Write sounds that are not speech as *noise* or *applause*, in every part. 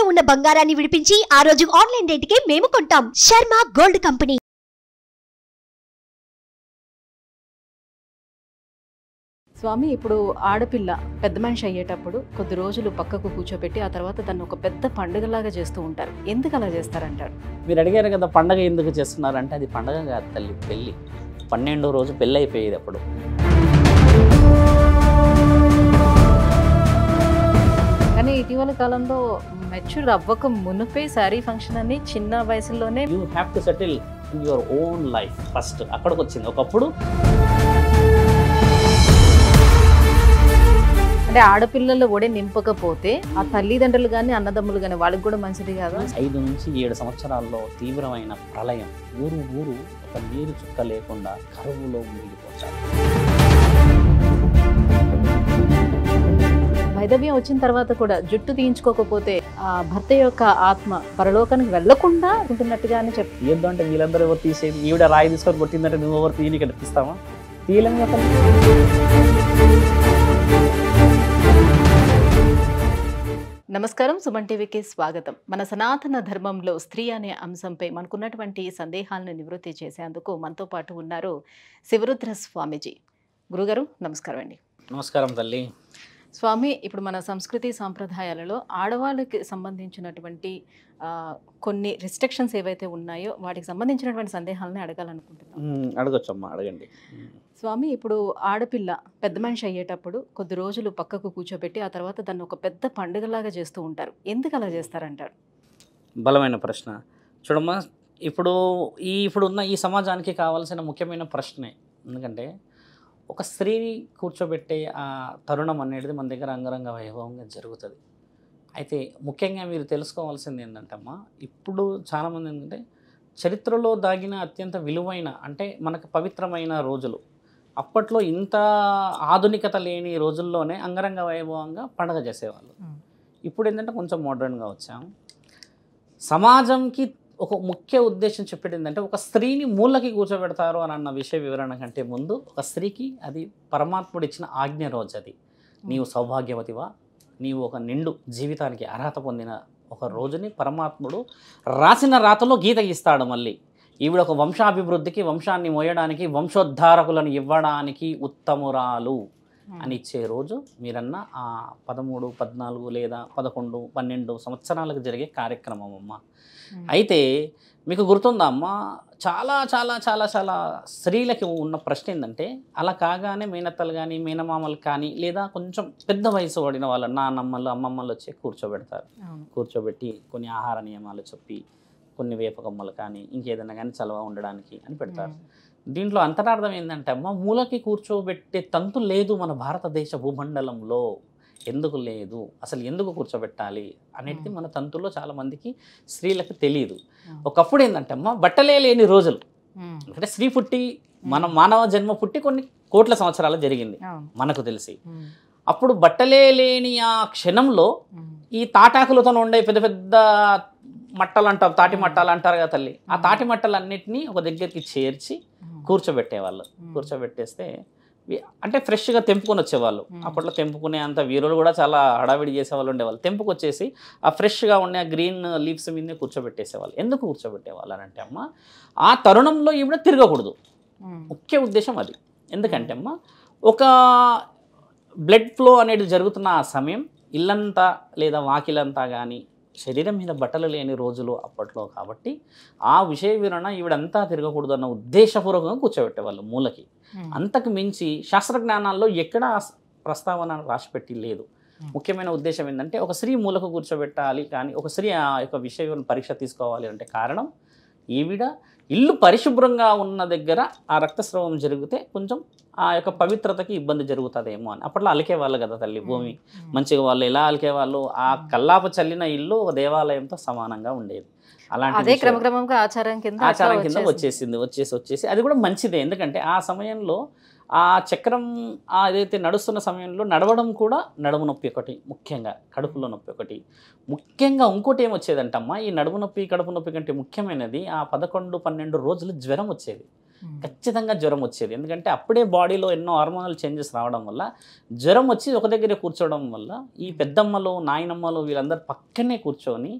తాకట్టులో ఉన్న బంగారాన్ని విడిపించి ఆ రోజు ఆన్లైన్ కి మేము కొంటాం శర్మ గోల్డ్ కంపెనీ స్వామి ఇప్పుడు ఆడపిల్ల పెద్ద మనిషి అయ్యేటప్పుడు కొద్ది రోజులు పక్కకు కూర్చోబెట్టి ఆ తర్వాత తను ఒక పెద్ద పండుగలాగా చేస్తూ ఉంటారు ఎందుకు అలా చేస్తారంటారు మీరు అడిగారు కదా పండగ ఎందుకు చేస్తున్నారంటే అది పండగ కాదు తల్లి పెళ్ళి పన్నెండో రోజు పెళ్ళి అయిపోయేది అప్పుడు కానీ ఇటీవల కాలంలో మెచ్యూర్ అవ్వక మునిపే శారీ ఫంక్షన్ అని చిన్న వయసులోనే you have to settle in your own life first అక్కడికి వచ్చింది ఒకప్పుడు అంటే ఆడపిల్లలు కూడా నింపకపోతే ఆ తల్లిదండ్రులు కానీ అన్నదమ్ములు కానీ వాళ్ళకి కూడా మంచిది కాదు ఐదు నుంచి ఏడు సంవత్సరాల్లో తీవ్రమైన ప్రళయం ఊరు ఊరు ఒక నీరు చుక్క లేకుండా కరువులో మునిగిపోతారు వైదవ్యం వచ్చిన తర్వాత కూడా జుట్టు తీయించుకోకపోతే ఆ భర్త యొక్క ఆత్మ పరలోకానికి వెళ్లకుండా ఉంటున్నట్టుగానే చెప్తాను ఏంటంటే వీళ్ళందరూ ఎవరు తీసేది ఈవిడ రాయి తీసుకొని కొట్టిందంటే నువ్వు ఎవరు తీయని కనిపిస్తావా తీయలేం నమస్కారం సుమన్ టీవీకి స్వాగతం మన సనాతన ధర్మంలో స్త్రీ అనే అంశంపై మనకున్నటువంటి సందేహాలను నివృత్తి చేసేందుకు మనతో పాటు ఉన్నారు శివరుద్ర స్వామీజీ గురుగారు నమస్కారం అండి నమస్కారం తల్లి స్వామి ఇప్పుడు మన సంస్కృతి సాంప్రదాయాలలో ఆడవాళ్ళకి సంబంధించినటువంటి కొన్ని రిస్ట్రిక్షన్స్ ఏవైతే ఉన్నాయో వాటికి సంబంధించినటువంటి సందేహాలని అడగాలనుకుంటున్నాను అడగచ్చమ్మా అడగండి స్వామి ఇప్పుడు ఆడపిల్ల పెద్ద మనిషి అయ్యేటప్పుడు కొద్ది రోజులు పక్కకు కూర్చోబెట్టి ఆ తర్వాత దాన్ని ఒక పెద్ద పండుగలాగా చేస్తూ ఉంటారు ఎందుకు అలా చేస్తారంటారు బలమైన ప్రశ్న చూడమ్మా ఇప్పుడు ఈ ఇప్పుడున్న ఈ సమాజానికి కావాల్సిన ముఖ్యమైన ప్రశ్నే ఎందుకంటే ఒక స్త్రీని కూర్చోబెట్టే ఆ తరుణం అనేది మన దగ్గర అంగరంగ వైభవంగా జరుగుతుంది అయితే ముఖ్యంగా మీరు తెలుసుకోవాల్సింది ఏంటంటే అమ్మా ఇప్పుడు చాలామంది ఏంటంటే చరిత్రలో దాగిన అత్యంత విలువైన అంటే మనకు పవిత్రమైన రోజులు అప్పట్లో ఇంత ఆధునికత లేని రోజుల్లోనే అంగరంగ వైభవంగా పండగ చేసేవాళ్ళు ఇప్పుడు ఏంటంటే కొంచెం మోడర్న్గా వచ్చాం సమాజంకి ఒక ముఖ్య ఉద్దేశం చెప్పేది ఏంటంటే ఒక స్త్రీని మూలకి కూర్చోబెడతారు అని అన్న విషయ వివరణ కంటే ముందు ఒక స్త్రీకి అది పరమాత్ముడు ఇచ్చిన ఆజ్ఞ రోజు అది నీవు సౌభాగ్యవతివా నీవు ఒక నిండు జీవితానికి అర్హత పొందిన ఒక రోజుని పరమాత్ముడు రాసిన రాతలో గీత గీస్తాడు మళ్ళీ ఈవిడ ఒక వంశాభివృద్ధికి వంశాన్ని మోయడానికి వంశోద్ధారకులను ఇవ్వడానికి ఉత్తమురాలు hmm. అని ఇచ్చే రోజు మీరన్న ఆ పదమూడు పద్నాలుగు లేదా పదకొండు పన్నెండు సంవత్సరాలకు జరిగే కార్యక్రమం అమ్మ Hmm. అయితే మీకు గుర్తుందా అమ్మ చాలా చాలా చాలా చాలా స్త్రీలకి ఉన్న ప్రశ్న ఏంటంటే అలా కాగానే మేనత్తలు కానీ మేనమామలు కానీ లేదా కొంచెం పెద్ద వయసు పడిన వాళ్ళ నాన్నమ్మలు అమ్మమ్మలు వచ్చి కూర్చోబెడతారు కూర్చోబెట్టి కొన్ని ఆహార నియమాలు చెప్పి కొన్ని వేపకమ్మలు కానీ ఇంకేదైనా కానీ చలవ ఉండడానికి అని పెడతారు hmm. దీంట్లో అంతరార్థం ఏంటంటే అమ్మ మూలకి కూర్చోబెట్టే తంతు లేదు మన భారతదేశ భూమండలంలో ఎందుకు లేదు అసలు ఎందుకు కూర్చోబెట్టాలి అనేది మన తంతుల్లో చాలామందికి స్త్రీలకు తెలియదు ఒకప్పుడు ఏంటంటే అమ్మ బట్టలే లేని రోజులు అంటే స్త్రీ పుట్టి మన మానవ జన్మ పుట్టి కొన్ని కోట్ల సంవత్సరాలు జరిగింది మనకు తెలిసి అప్పుడు బట్టలే లేని ఆ క్షణంలో ఈ తాటాకులతో ఉండే పెద్ద పెద్ద మట్టలు అంటారు తాటి మట్టాలు అంటారు కదా తల్లి ఆ తాటి మట్టలు అన్నిటినీ ఒక దగ్గరికి చేర్చి కూర్చోబెట్టేవాళ్ళు కూర్చోబెట్టేస్తే అంటే ఫ్రెష్గా తెంపుకొని వచ్చేవాళ్ళు అప్పట్లో తెంపుకునే అంత వీరులు కూడా చాలా హడావిడి చేసేవాళ్ళు ఉండేవాళ్ళు తెంపుకొచ్చేసి ఆ ఫ్రెష్గా ఉండే ఆ గ్రీన్ లీవ్స్ మీద కూర్చోబెట్టేసేవాళ్ళు ఎందుకు కూర్చోబెట్టేవాళ్ళు అని అంటే అమ్మ ఆ తరుణంలో ఈవిడ తిరగకూడదు ముఖ్య ఉద్దేశం అది ఎందుకంటే అమ్మ ఒక బ్లడ్ ఫ్లో అనేది జరుగుతున్న ఆ సమయం ఇల్లంతా లేదా వాకిలంతా కానీ శరీరం మీద బట్టలు లేని రోజులు అప్పట్లో కాబట్టి ఆ విషయ వివరణ ఈవిడంతా తిరగకూడదు అన్న ఉద్దేశపూర్వకంగా కూర్చోబెట్టేవాళ్ళు మూలకి Hmm. అంతకు మించి శాస్త్రజ్ఞానాల్లో ఎక్కడా ప్రస్తావన రాసిపెట్టి లేదు hmm. ముఖ్యమైన ఉద్దేశం ఏంటంటే ఒక స్త్రీ మూలకు కూర్చోబెట్టాలి కానీ ఒక స్త్రీ ఆ యొక్క విషయం పరీక్ష తీసుకోవాలి అంటే కారణం ఈవిడ ఇల్లు పరిశుభ్రంగా ఉన్న దగ్గర ఆ రక్తస్రావం జరిగితే కొంచెం ఆ యొక్క పవిత్రతకి ఇబ్బంది జరుగుతుందేమో అని అప్పట్లో అలికేవాళ్ళు కదా తల్లి hmm. భూమి మంచిగా వాళ్ళు ఎలా అలికేవాళ్ళు ఆ కల్లాప చల్లిన ఇల్లు ఒక దేవాలయంతో సమానంగా ఉండేది అదే క్రమక్రమంగా ఆచారం కింద ఆచారం కింద వచ్చేసింది వచ్చేసి వచ్చేసి అది కూడా మంచిదే ఎందుకంటే ఆ సమయంలో ఆ చక్రం ఏదైతే నడుస్తున్న సమయంలో నడవడం కూడా నడుము నొప్పి ఒకటి ముఖ్యంగా కడుపులో నొప్పి ఒకటి ముఖ్యంగా ఇంకోటి ఏమొచ్చేదంటమ్మా ఈ నడుము నొప్పి కడుపు నొప్పి కంటే ముఖ్యమైనది ఆ పదకొండు పన్నెండు రోజులు జ్వరం వచ్చేది ఖచ్చితంగా జ్వరం వచ్చేది ఎందుకంటే అప్పుడే బాడీలో ఎన్నో హార్మోనల్ చేంజెస్ రావడం వల్ల జ్వరం వచ్చి ఒక దగ్గరే కూర్చోవడం వల్ల ఈ పెద్దమ్మలో నాయనమ్మలు వీళ్ళందరూ పక్కనే కూర్చొని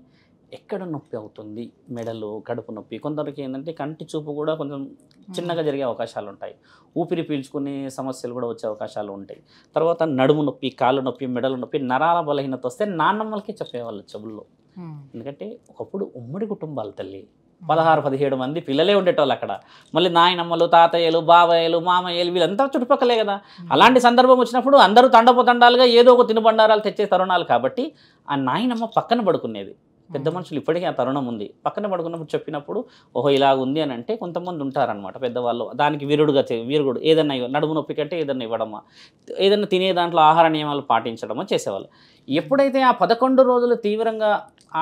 ఎక్కడ నొప్పి అవుతుంది మెడలు కడుపు నొప్పి కొందరికి ఏంటంటే కంటి చూపు కూడా కొంచెం చిన్నగా జరిగే అవకాశాలు ఉంటాయి ఊపిరి పీల్చుకునే సమస్యలు కూడా వచ్చే అవకాశాలు ఉంటాయి తర్వాత నడుము నొప్పి కాళ్ళు నొప్పి మెడలు నొప్పి నరాల బలహీనత వస్తే నాన్నమ్మలకే చెప్పేవాళ్ళు చెబుల్లో ఎందుకంటే ఒకప్పుడు ఉమ్మడి కుటుంబాలు తల్లి పదహారు పదిహేడు మంది పిల్లలే ఉండేటోళ్ళు అక్కడ మళ్ళీ నాయనమ్మలు తాతయ్యలు బాబాయ్యలు మామయ్యలు వీళ్ళంతా చుట్టుపక్కలే కదా అలాంటి సందర్భం వచ్చినప్పుడు అందరూ తండపు తండాలుగా ఏదో ఒక తినుబండారాలు తెచ్చే తరుణాలు కాబట్టి ఆ నాయనమ్మ పక్కన పడుకునేది పెద్ద మనుషులు ఇప్పటికీ ఆ తరుణం ఉంది పక్కన పడుకున్నప్పుడు చెప్పినప్పుడు ఓహో ఇలా ఉంది అని అంటే కొంతమంది ఉంటారనమాట పెద్దవాళ్ళు దానికి వీరుడుగా వీరుడు ఏదన్నా నడుము నొప్పి కంటే ఏదన్నా ఇవ్వడమా ఏదన్నా తినే దాంట్లో ఆహార నియమాలు పాటించడమో చేసేవాళ్ళు ఎప్పుడైతే ఆ పదకొండు రోజులు తీవ్రంగా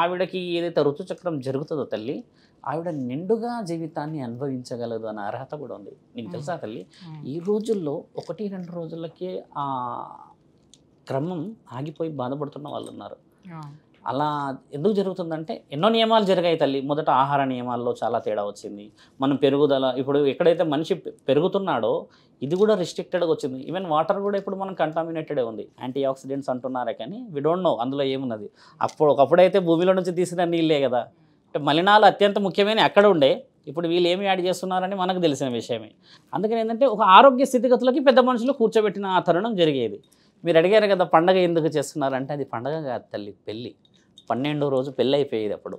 ఆవిడకి ఏదైతే ఋతుచక్రం జరుగుతుందో తల్లి ఆవిడ నిండుగా జీవితాన్ని అనుభవించగలదు అనే అర్హత కూడా ఉంది నీకు తెలుసా తల్లి ఈ రోజుల్లో ఒకటి రెండు రోజులకే ఆ క్రమం ఆగిపోయి బాధపడుతున్న వాళ్ళు ఉన్నారు అలా ఎందుకు జరుగుతుందంటే ఎన్నో నియమాలు జరిగాయి తల్లి మొదట ఆహార నియమాల్లో చాలా తేడా వచ్చింది మనం పెరుగుదల ఇప్పుడు ఎక్కడైతే మనిషి పెరుగుతున్నాడో ఇది కూడా రిస్ట్రిక్టెడ్గా వచ్చింది ఈవెన్ వాటర్ కూడా ఇప్పుడు మనం కంటామినేటెడే ఉంది యాంటీ ఆక్సిడెంట్స్ అంటున్నారే కానీ వి డోంట్ నో అందులో ఏమున్నది అప్పుడు ఒకప్పుడైతే భూమిలో నుంచి తీసిన నీళ్ళే కదా అంటే మలినాలు అత్యంత ముఖ్యమైన అక్కడ ఉండే ఇప్పుడు వీళ్ళు ఏమి యాడ్ చేస్తున్నారని మనకు తెలిసిన విషయమే అందుకని ఏంటంటే ఒక ఆరోగ్య స్థితిగతులకి పెద్ద మనుషులు కూర్చోబెట్టిన ఆ తరుణం జరిగేది మీరు అడిగారు కదా పండగ ఎందుకు చేస్తున్నారంటే అది పండగ కాదు తల్లి పెళ్ళి పన్నెండో రోజు పెళ్ళైపోయేది అప్పుడు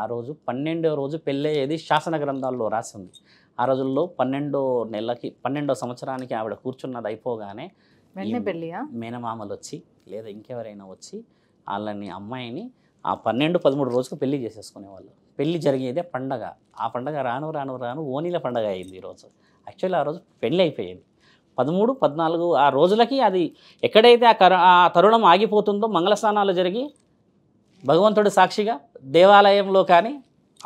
ఆ రోజు పన్నెండో రోజు పెళ్ళయ్యేది శాసన గ్రంథాల్లో రాసింది ఆ రోజుల్లో పన్నెండో నెలకి పన్నెండో సంవత్సరానికి ఆవిడ కూర్చున్నది అయిపోగానే మేనమామలు వచ్చి లేదా ఇంకెవరైనా వచ్చి వాళ్ళని అమ్మాయిని ఆ పన్నెండు పదమూడు రోజుకు పెళ్లి చేసేసుకునేవాళ్ళు పెళ్లి జరిగేదే పండగ ఆ పండగ రాను రాను రాను ఓనీల పండగ అయింది ఈరోజు యాక్చువల్లీ ఆ రోజు పెళ్ళి అయిపోయింది పదమూడు పద్నాలుగు ఆ రోజులకి అది ఎక్కడైతే ఆ కర ఆ తరుణం ఆగిపోతుందో మంగళస్నానాలు జరిగి భగవంతుడు సాక్షిగా దేవాలయంలో కానీ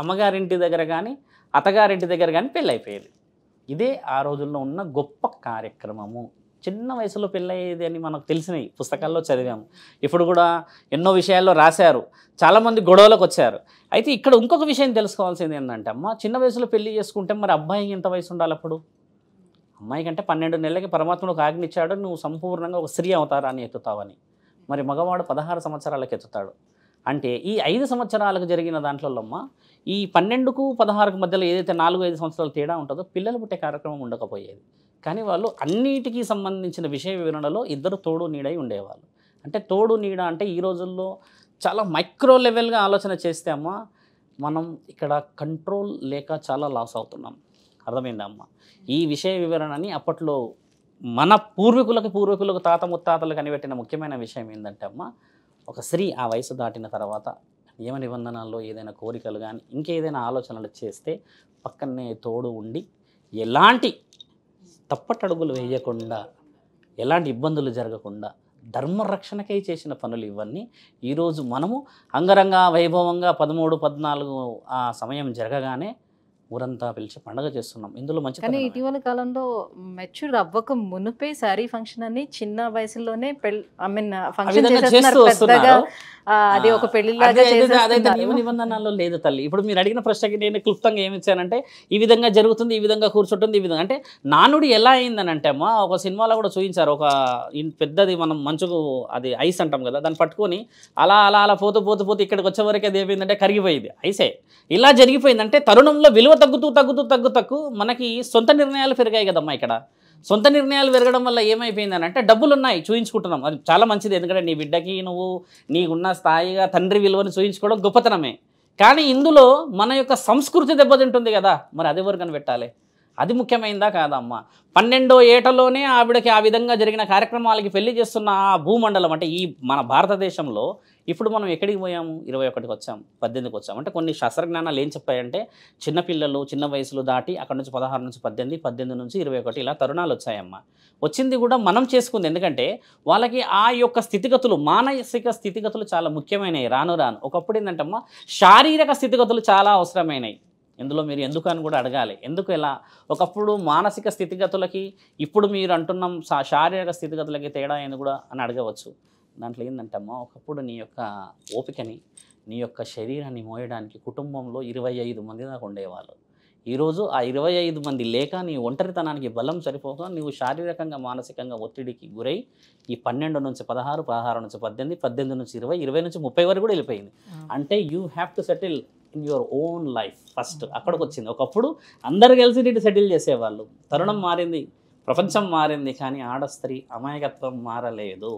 అమ్మగారింటి దగ్గర కానీ అత్తగారింటి దగ్గర కానీ పెళ్ళైపోయేది ఇదే ఆ రోజుల్లో ఉన్న గొప్ప కార్యక్రమము చిన్న వయసులో పెళ్ళయ్యేది అని మనకు తెలిసినవి పుస్తకాల్లో చదివాము ఇప్పుడు కూడా ఎన్నో విషయాల్లో రాశారు చాలామంది గొడవలకు వచ్చారు అయితే ఇక్కడ ఇంకొక విషయం తెలుసుకోవాల్సింది ఏంటంటే అమ్మ చిన్న వయసులో పెళ్లి చేసుకుంటే మరి అబ్బాయికి ఎంత వయసు ఉండాలి అప్పుడు అమ్మాయి కంటే పన్నెండు నెలలకి పరమాత్మను ఒక నువ్వు సంపూర్ణంగా ఒక స్త్రీ అవతారాన్ని ఎత్తుతావని మరి మగవాడు పదహారు సంవత్సరాలకు ఎత్తుతాడు అంటే ఈ ఐదు సంవత్సరాలకు జరిగిన దాంట్లోమ్మా ఈ పన్నెండుకు పదహారుకు మధ్యలో ఏదైతే నాలుగు ఐదు సంవత్సరాల తేడా ఉంటుందో పిల్లలు పుట్టే కార్యక్రమం ఉండకపోయేది కానీ వాళ్ళు అన్నిటికీ సంబంధించిన విషయ వివరణలో ఇద్దరు తోడు నీడై ఉండేవాళ్ళు అంటే తోడు నీడ అంటే ఈ రోజుల్లో చాలా మైక్రో లెవెల్గా ఆలోచన చేస్తే అమ్మ మనం ఇక్కడ కంట్రోల్ లేక చాలా లాస్ అవుతున్నాం అర్థమైందమ్మా ఈ విషయ వివరణని అప్పట్లో మన పూర్వీకులకు పూర్వీకులకు తాత ముత్తాతలు కనిపెట్టిన ముఖ్యమైన విషయం ఏంటంటే అమ్మా ఒక స్త్రీ ఆ వయసు దాటిన తర్వాత నియమ నిబంధనల్లో ఏదైనా కోరికలు కానీ ఇంకేదైనా ఆలోచనలు చేస్తే పక్కనే తోడు ఉండి ఎలాంటి తప్పటడుగులు వేయకుండా ఎలాంటి ఇబ్బందులు జరగకుండా ధర్మరక్షణకై చేసిన పనులు ఇవన్నీ ఈరోజు మనము అంగరంగ వైభవంగా పదమూడు పద్నాలుగు ఆ సమయం జరగగానే ఊరంతా పిలిచి పండగ చేస్తున్నాం ఇందులో మంచి కానీ ఇటీవల కాలంలో మెచ్యూర్ అవ్వక మునిపే శారీ ఫంక్షన్ అని చిన్న వయసులోనే పెళ్ళి ఐ మీన్ ఫంక్షన్ చేస్తున్నారు అది ఒక పెళ్లి నియమ నిబంధనల్లో లేదు తల్లి ఇప్పుడు మీరు అడిగిన ప్రశ్నకి నేను క్లుప్తంగా ఏమి ఇచ్చానంటే ఈ విధంగా జరుగుతుంది ఈ విధంగా కూర్చుంటుంది ఈ విధంగా అంటే నానుడు ఎలా అయిందని అంటే అమ్మా ఒక సినిమాలో కూడా చూపించారు ఒక పెద్దది మనం మంచుకు అది ఐస్ అంటాం కదా దాన్ని పట్టుకొని అలా అలా అలా పోతూ పోతూ పోతూ ఇక్కడికి వచ్చే వరకు అది ఏమైందంటే కరిగిపోయింది ఐసే ఇలా జరిగిపోయిందంటే తరుణంలో విలువ తగ్గుతూ తగ్గుతూ తగ్గు తగ్గు మనకి సొంత నిర్ణయాలు పెరిగాయి కదమ్మా ఇక్కడ సొంత నిర్ణయాలు పెరగడం వల్ల ఏమైపోయిందని అంటే డబ్బులు ఉన్నాయి చూయించుకుంటున్నాం అది చాలా మంచిది ఎందుకంటే నీ బిడ్డకి నువ్వు నీకున్న స్థాయిగా తండ్రి విలువను చూయించుకోవడం గొప్పతనమే కానీ ఇందులో మన యొక్క సంస్కృతి దెబ్బతింటుంది కదా మరి అది ఎవరు కనిపెట్టాలి అది ముఖ్యమైందా కాదమ్మ పన్నెండో ఏటలోనే ఆవిడకి ఆ విధంగా జరిగిన కార్యక్రమాలకి పెళ్లి చేస్తున్న ఆ భూమండలం అంటే ఈ మన భారతదేశంలో ఇప్పుడు మనం ఎక్కడికి పోయాము ఇరవై ఒకటికి వచ్చాము పద్దెనిమిదికి వచ్చాము అంటే కొన్ని శాస్త్రజ్ఞానాలు ఏం చెప్పాయంటే చిన్నపిల్లలు చిన్న వయసులు దాటి అక్కడ నుంచి పదహారు నుంచి పద్దెనిమిది పద్దెనిమిది నుంచి ఇరవై ఒకటి ఇలా తరుణాలు వచ్చాయమ్మా వచ్చింది కూడా మనం చేసుకుంది ఎందుకంటే వాళ్ళకి ఆ యొక్క స్థితిగతులు మానసిక స్థితిగతులు చాలా ముఖ్యమైనవి రాను రాను ఒకప్పుడు ఏంటంటే అమ్మ శారీరక స్థితిగతులు చాలా అవసరమైనవి ఇందులో మీరు ఎందుకు అని కూడా అడగాలి ఎందుకు ఇలా ఒకప్పుడు మానసిక స్థితిగతులకి ఇప్పుడు మీరు అంటున్నాం శారీరక స్థితిగతులకి తేడా ఏంది కూడా అని అడగవచ్చు దాంట్లో ఏంటంటమ్మా ఒకప్పుడు నీ యొక్క ఓపికని నీ యొక్క శరీరాన్ని మోయడానికి కుటుంబంలో ఇరవై ఐదు మంది దాకా ఉండేవాళ్ళు ఈరోజు ఆ ఇరవై ఐదు మంది లేక నీ ఒంటరితనానికి బలం సరిపోక నీవు శారీరకంగా మానసికంగా ఒత్తిడికి గురై ఈ పన్నెండు నుంచి పదహారు పదహారు నుంచి పద్దెనిమిది పద్దెనిమిది నుంచి ఇరవై ఇరవై నుంచి ముప్పై వరకు కూడా వెళ్ళిపోయింది అంటే you have to settle in your own life first అక్కడికి వచ్చింది ఒకప్పుడు అందరు కలిసి నీటి సెటిల్ చేసేవాళ్ళు తరుణం మారింది ప్రపంచం మారింది కానీ ఆడస్త్రీ అమాయకత్వం మారలేదు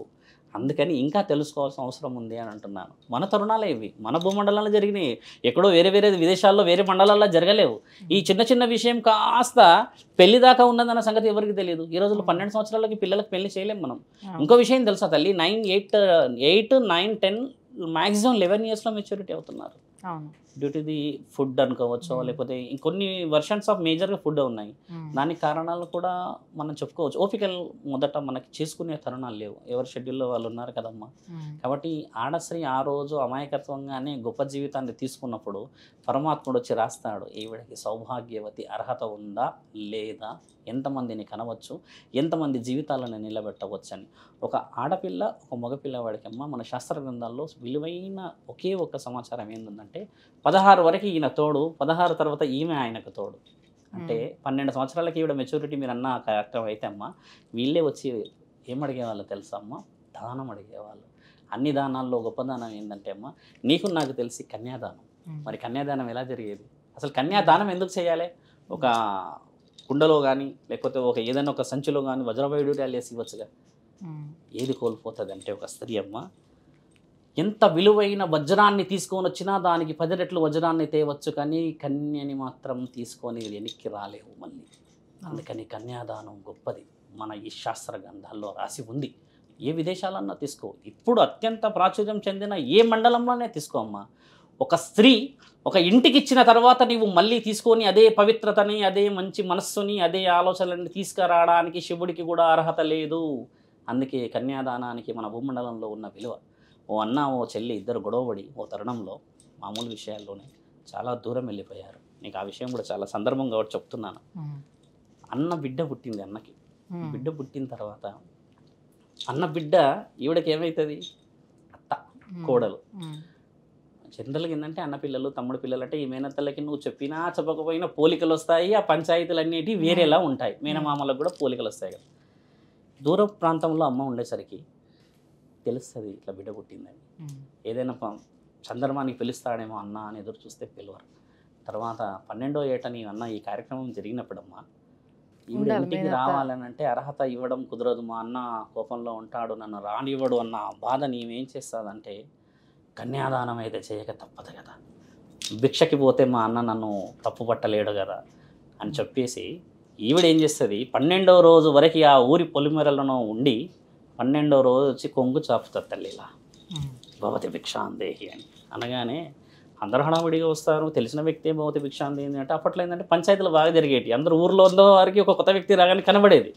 అందుకని ఇంకా తెలుసుకోవాల్సిన అవసరం ఉంది అని అంటున్నాను మన తరుణాలే ఇవి మన భూమండలంలో జరిగినాయి ఎక్కడో వేరే వేరే విదేశాల్లో వేరే మండలాల్లో జరగలేవు ఈ చిన్న చిన్న విషయం కాస్త పెళ్లి దాకా ఉన్నదన్న సంగతి ఎవరికి తెలియదు ఈ రోజుల్లో పన్నెండు సంవత్సరాలకి పిల్లలకు పెళ్లి చేయలేము మనం ఇంకో విషయం తెలుసా తల్లి nine eight eight nine ten maximum eleven ఇయర్స్లో మెచ్యూరిటీ అవుతున్నారు అవును డ్యూ టు ది ఫుడ్ అనుకోవచ్చు లేకపోతే ఇంకొన్ని వర్షన్స్ ఆఫ్ మేజర్గా ఫుడ్ ఉన్నాయి hmm. దానికి కారణాలు కూడా మనం చెప్పుకోవచ్చు ఓపికలు మొదట మనకి చేసుకునే తరుణాలు లేవు ఎవరి షెడ్యూల్లో వాళ్ళు ఉన్నారు కదమ్మా hmm. కాబట్టి ఆడశ్రీ ఆ రోజు అమాయకత్వంగానే గొప్ప జీవితాన్ని తీసుకున్నప్పుడు పరమాత్ముడు వచ్చి రాస్తాడు ఈవిడకి సౌభాగ్యవతి అర్హత ఉందా లేదా ఎంతమందిని కనవచ్చు ఎంతమంది జీవితాలను నిలబెట్టవచ్చని ఒక ఆడపిల్ల ఒక మగపిల్లవాడికి మన శాస్త్ర గ్రంథాల్లో విలువైన ఒకే ఒక సమాచారం ఏంటంటే పదహారు వరకు ఈయన తోడు పదహారు తర్వాత ఈమె ఆయనకు తోడు అంటే పన్నెండు సంవత్సరాలకి ఈవిడ మెచ్యూరిటీ మీరు అన్న కార్యక్రమం అయితే అమ్మ వీళ్ళే వచ్చి ఏం అడిగేవాళ్ళు తెలుసా అమ్మ దానం అడిగేవాళ్ళు అన్ని దానాల్లో గొప్ప దానం ఏంటంటే అమ్మ నీకు నాకు తెలిసి కన్యాదానం మరి కన్యాదానం ఎలా జరిగేది అసలు కన్యాదానం ఎందుకు చేయాలి ఒక కుండలో కానీ లేకపోతే ఒక ఏదైనా ఒక సంచిలో కానీ వజ్రవైడు వేసి ఇవ్వచ్చుగా ఏది కోల్పోతుంది అంటే ఒక స్త్రీ అమ్మ ఎంత విలువైన వజ్రాన్ని తీసుకొని వచ్చినా దానికి పది రెట్లు వజ్రాన్ని తేవచ్చు కానీ కన్యని మాత్రం తీసుకొని వెనక్కి రాలేవు మళ్ళీ అందుకని కన్యాదానం గొప్పది మన ఈ శాస్త్ర గ్రంథాల్లో రాసి ఉంది ఏ విదేశాలన్నా తీసుకో ఇప్పుడు అత్యంత ప్రాచుర్యం చెందిన ఏ మండలంలోనే తీసుకోమ్మా ఒక స్త్రీ ఒక ఇంటికి ఇచ్చిన తర్వాత నీవు మళ్ళీ తీసుకొని అదే పవిత్రతని అదే మంచి మనస్సుని అదే ఆలోచనని తీసుకురావడానికి శివుడికి కూడా అర్హత లేదు అందుకే కన్యాదానానికి మన భూమండలంలో ఉన్న విలువ ఓ అన్న ఓ చెల్లి ఇద్దరు గొడవబడి ఓ తరుణంలో మామూలు విషయాల్లోనే చాలా దూరం వెళ్ళిపోయారు నీకు ఆ విషయం కూడా చాలా సందర్భం కాబట్టి చెప్తున్నాను అన్న బిడ్డ పుట్టింది అన్నకి బిడ్డ పుట్టిన తర్వాత అన్న బిడ్డ ఈవిడకి ఏమవుతుంది అత్త కోడలు జనరల్గా ఏంటంటే అన్న పిల్లలు తమ్ముడు పిల్లలు అంటే ఈ మేనత్తలకి నువ్వు చెప్పినా చెప్పకపోయినా పోలికలు వస్తాయి ఆ పంచాయతీలు అన్నిటి వేరేలా ఉంటాయి మేనమామలకు కూడా పోలికలు వస్తాయి కదా దూర ప్రాంతంలో అమ్మ ఉండేసరికి తెలుస్తుంది ఇట్లా బిడ్డ పుట్టిందని ఏదైనా చంద్రమాని పిలుస్తాడేమో అన్న అని ఎదురు చూస్తే పిలవరు తర్వాత పన్నెండో ఏటని అన్న ఈ కార్యక్రమం జరిగినప్పుడమ్మా ఈవిడ ఇంటికి రావాలని అంటే అర్హత ఇవ్వడం కుదరదు మా అన్న కోపంలో ఉంటాడు నన్ను రానివ్వడు అన్న బాధ నీవేం చేస్తుందంటే కన్యాదానం అయితే చేయక తప్పదు కదా భిక్షకి పోతే మా అన్న నన్ను తప్పు పట్టలేడు కదా అని చెప్పేసి ఈవిడ ఏం చేస్తుంది పన్నెండవ రోజు వరకు ఆ ఊరి పొలిమెరలను ఉండి పన్నెండో రోజు వచ్చి కొంగు చాపుతుంది తల్లి ఇలా భవతి భిక్షాందేహి అని అనగానే అందరూ హడావిడిగా వస్తారు తెలిసిన వ్యక్తి భవతి భిక్షాంతి ఏంటంటే అప్పట్లో ఏంటంటే పంచాయతీలు బాగా జరిగేటి అందరు ఊర్లో ఉన్న వారికి ఒక కొత్త వ్యక్తి రాగానే కనబడేది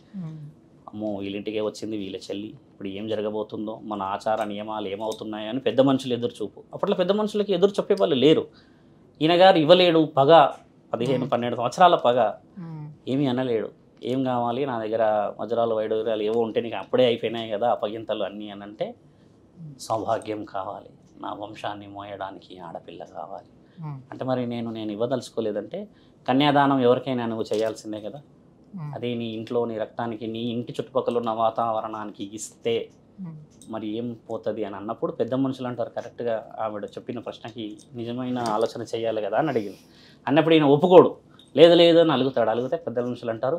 అమ్మో వీళ్ళింటికే వచ్చింది వీళ్ళ చెల్లి ఇప్పుడు ఏం జరగబోతుందో మన ఆచార నియమాలు ఏమవుతున్నాయని పెద్ద మనుషులు ఎదురు చూపు అప్పట్లో పెద్ద మనుషులకి ఎదురు చెప్పే వాళ్ళు లేరు ఈయనగారు ఇవ్వలేడు పగ పదిహేను పన్నెండు సంవత్సరాల పగ ఏమీ అనలేడు ఏం కావాలి నా దగ్గర వజ్రాలు వైడురాలు ఏవో ఉంటే నీకు అప్పుడే అయిపోయినాయి కదా అపగింతలు అన్నీ అని అంటే సౌభాగ్యం కావాలి నా వంశాన్ని మోయడానికి ఆడపిల్ల కావాలి అంటే మరి నేను నేను ఇవ్వదలుచుకోలేదంటే కన్యాదానం ఎవరికైనా నువ్వు చేయాల్సిందే కదా అదే నీ ఇంట్లో నీ రక్తానికి నీ ఇంటి చుట్టుపక్కల ఉన్న వాతావరణానికి ఇస్తే మరి ఏం పోతుంది అని అన్నప్పుడు పెద్ద మనుషులు అంటారు కరెక్ట్గా ఆవిడ చెప్పిన ప్రశ్నకి నిజమైన ఆలోచన చేయాలి కదా అని అడిగింది అన్నప్పుడు ఈయన ఒప్పుకోడు లేదు లేదు అని అలుగుతాడు అలుగుతే పెద్దల మనుషులు అంటారు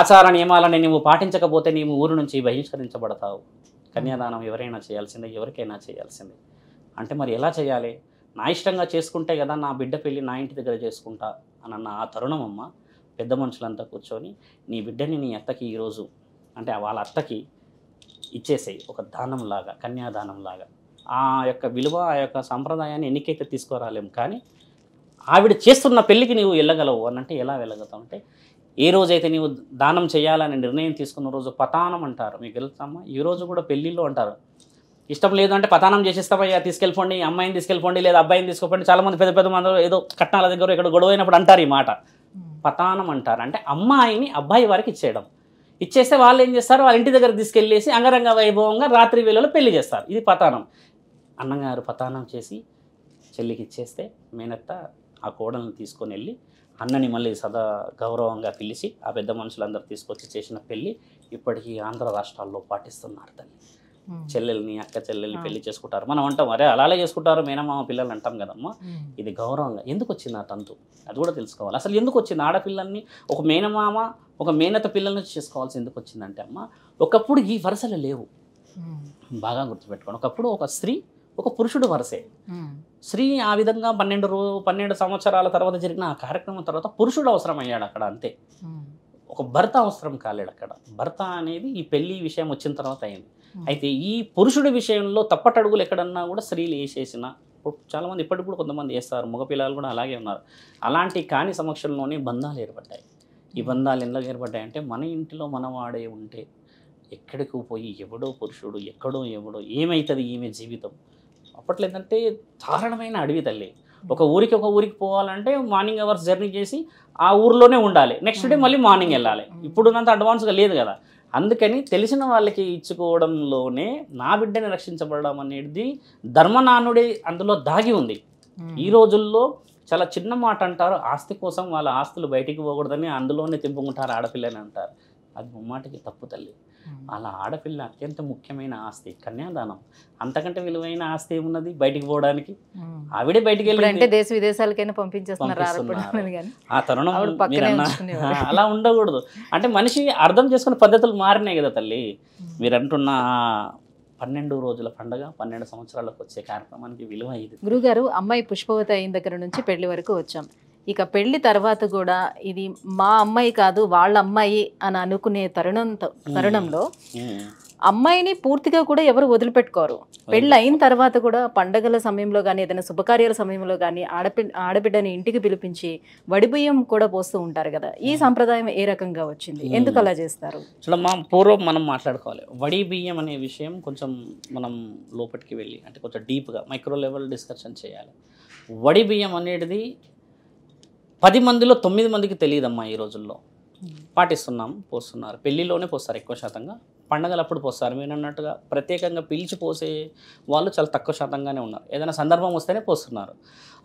ఆచార నియమాలని నువ్వు పాటించకపోతే నీవు ఊరు నుంచి బహిష్కరించబడతావు కన్యాదానం ఎవరైనా చేయాల్సిందే ఎవరికైనా చేయాల్సిందే అంటే మరి ఎలా చేయాలి నా ఇష్టంగా చేసుకుంటే కదా నా బిడ్డ పెళ్ళి నా ఇంటి దగ్గర చేసుకుంటా అని అన్న ఆ తరుణం అమ్మ పెద్ద మనుషులంతా కూర్చొని నీ బిడ్డని నీ అత్తకి ఈరోజు అంటే వాళ్ళ అత్తకి ఇచ్చేసేయి ఒక దానంలాగా కన్యాదానంలాగా ఆ యొక్క విలువ ఆ యొక్క సంప్రదాయాన్ని ఎన్నికైతే తీసుకురాలేము కానీ ఆవిడ చేస్తున్న పెళ్ళికి నీవు వెళ్ళగలవు అని అంటే ఎలా వెళ్ళగలుగుతావు అంటే ఏ రోజైతే నీవు దానం చేయాలని నిర్ణయం తీసుకున్న రోజు పతానం అంటారు మీకు వెళ్తామా ఈ రోజు కూడా పెళ్ళిళ్ళు అంటారు ఇష్టం లేదు అంటే పతానం చేసేస్తామయ్యా తీసుకెళ్ళిపోండి అమ్మాయిని తీసుకెళ్ళిపోండి లేదా అబ్బాయిని తీసుకోండి చాలామంది పెద్ద పెద్ద మంది ఏదో కట్నాల దగ్గర ఇక్కడ గొడవ అయినప్పుడు అంటారు ఈ మాట పతానం అంటారు అంటే అమ్మాయిని అబ్బాయి వారికి ఇచ్చేయడం ఇచ్చేస్తే వాళ్ళు ఏం చేస్తారు వాళ్ళ ఇంటి దగ్గర తీసుకెళ్ళేసి అంగరంగ వైభవంగా రాత్రి వేళలో పెళ్లి చేస్తారు ఇది పతానం అన్నగారు పతానం చేసి చెల్లికి ఇచ్చేస్తే మేనత్త ఆ కోడల్ని తీసుకొని వెళ్ళి అన్నని మళ్ళీ సదా గౌరవంగా పిలిచి ఆ పెద్ద మనుషులందరూ తీసుకొచ్చి చేసిన పెళ్ళి ఇప్పటికీ ఆంధ్ర రాష్ట్రాల్లో పాటిస్తున్నారు దాన్ని చెల్లెల్ని అక్క చెల్లెల్ని పెళ్లి చేసుకుంటారు మనం అంటాం అరే అలాగే చేసుకుంటారు మేనమామ పిల్లలు అంటాం కదమ్మా ఇది గౌరవంగా ఎందుకు వచ్చింది ఆ తంతు అది కూడా తెలుసుకోవాలి అసలు ఎందుకు వచ్చింది ఆడపిల్లల్ని ఒక మేనమామ ఒక మేనత పిల్లల్ని చేసుకోవాల్సి ఎందుకు వచ్చిందంటే అమ్మ ఒకప్పుడు ఈ వరుసలు లేవు బాగా గుర్తుపెట్టుకోండి ఒకప్పుడు ఒక స్త్రీ ఒక పురుషుడు వరసే స్త్రీ ఆ విధంగా పన్నెండు రో పన్నెండు సంవత్సరాల తర్వాత జరిగిన ఆ కార్యక్రమం తర్వాత పురుషుడు అవసరమయ్యాడు అక్కడ అంతే ఒక భర్త అవసరం కాలేడు అక్కడ భర్త అనేది ఈ పెళ్లి విషయం వచ్చిన తర్వాత అయింది అయితే ఈ పురుషుడి విషయంలో తప్పటడుగులు ఎక్కడన్నా కూడా స్త్రీలు వేసేసిన చాలామంది ఇప్పటికి కూడా కొంతమంది వేస్తారు మగపిల్లలు కూడా అలాగే ఉన్నారు అలాంటి కాని సమక్షంలోనే బంధాలు ఏర్పడ్డాయి ఈ బంధాలు ఎందుకు ఏర్పడ్డాయంటే మన ఇంటిలో మనవాడే ఉంటే ఎక్కడికి పోయి ఎవడో పురుషుడు ఎక్కడో ఎవడో ఏమవుతుంది ఈమె జీవితం అప్పట్లో ఏంటంటే దారుణమైన అడవి తల్లి ఒక ఊరికి ఒక ఊరికి పోవాలంటే మార్నింగ్ అవర్స్ జర్నీ చేసి ఆ ఊర్లోనే ఉండాలి నెక్స్ట్ డే మళ్ళీ మార్నింగ్ వెళ్ళాలి ఇప్పుడున్నంత అడ్వాన్స్గా లేదు కదా అందుకని తెలిసిన వాళ్ళకి ఇచ్చుకోవడంలోనే నా బిడ్డని రక్షించబడడం అనేది ధర్మనానుడి అందులో దాగి ఉంది ఈ రోజుల్లో చాలా చిన్న మాట అంటారు ఆస్తి కోసం వాళ్ళ ఆస్తులు బయటికి పోకూడదని అందులోనే తింపుకుంటారు ఆడపిల్లని అంటారు అది ముమ్మాటికి తప్పు తల్లి Hmm. అలా ఆడపిల్ల అత్యంత ముఖ్యమైన ఆస్తి కన్యాదానం అంతకంటే విలువైన ఆస్తి ఏమున్నది బయటికి పోవడానికి hmm. ఆవిడే బయటికి వెళ్ళి దేశ విదేశాలకైనా పంపించేస్తున్నారు ఆ తరుణం *laughs* అలా ఉండకూడదు అంటే మనిషి అర్థం చేసుకునే పద్ధతులు మారినాయి కదా తల్లి hmm. మీరు అంటున్న పన్నెండు రోజుల పండగ పన్నెండు సంవత్సరాలకు వచ్చే కార్యక్రమానికి విలువ ఇది గురుగారు అమ్మాయి పుష్పవతి అయిన దగ్గర నుంచి పెళ్లి వరకు వచ్చాం ఇక పెళ్లి తర్వాత కూడా ఇది మా అమ్మాయి కాదు వాళ్ళ అమ్మాయి అని అనుకునే తరుణంతో తరుణంలో అమ్మాయిని పూర్తిగా కూడా ఎవరు వదిలిపెట్టుకోరు పెళ్ళి అయిన తర్వాత కూడా పండగల సమయంలో కానీ ఏదైనా శుభకార్యాల సమయంలో కానీ ఆడపి ఆడబిడ్డని ఇంటికి పిలిపించి వడిబియ్యం కూడా పోస్తూ ఉంటారు కదా ఈ సంప్రదాయం ఏ రకంగా వచ్చింది ఎందుకు అలా చేస్తారు మా పూర్వం మనం మాట్లాడుకోవాలి వడి బియ్యం అనే విషయం కొంచెం మనం లోపలికి వెళ్ళి అంటే కొంచెం డీప్గా మైక్రో లెవెల్ డిస్కషన్ చేయాలి వడి బియ్యం అనేది పది మందిలో తొమ్మిది మందికి తెలియదమ్మా ఈ రోజుల్లో పాటిస్తున్నాం పోస్తున్నారు పెళ్ళిలోనే పోస్తారు ఎక్కువ శాతంగా పండగలు అప్పుడు పోస్తారు మీరు అన్నట్టుగా ప్రత్యేకంగా పిలిచి పోసే వాళ్ళు చాలా తక్కువ శాతంగానే ఉన్నారు ఏదైనా సందర్భం వస్తేనే పోస్తున్నారు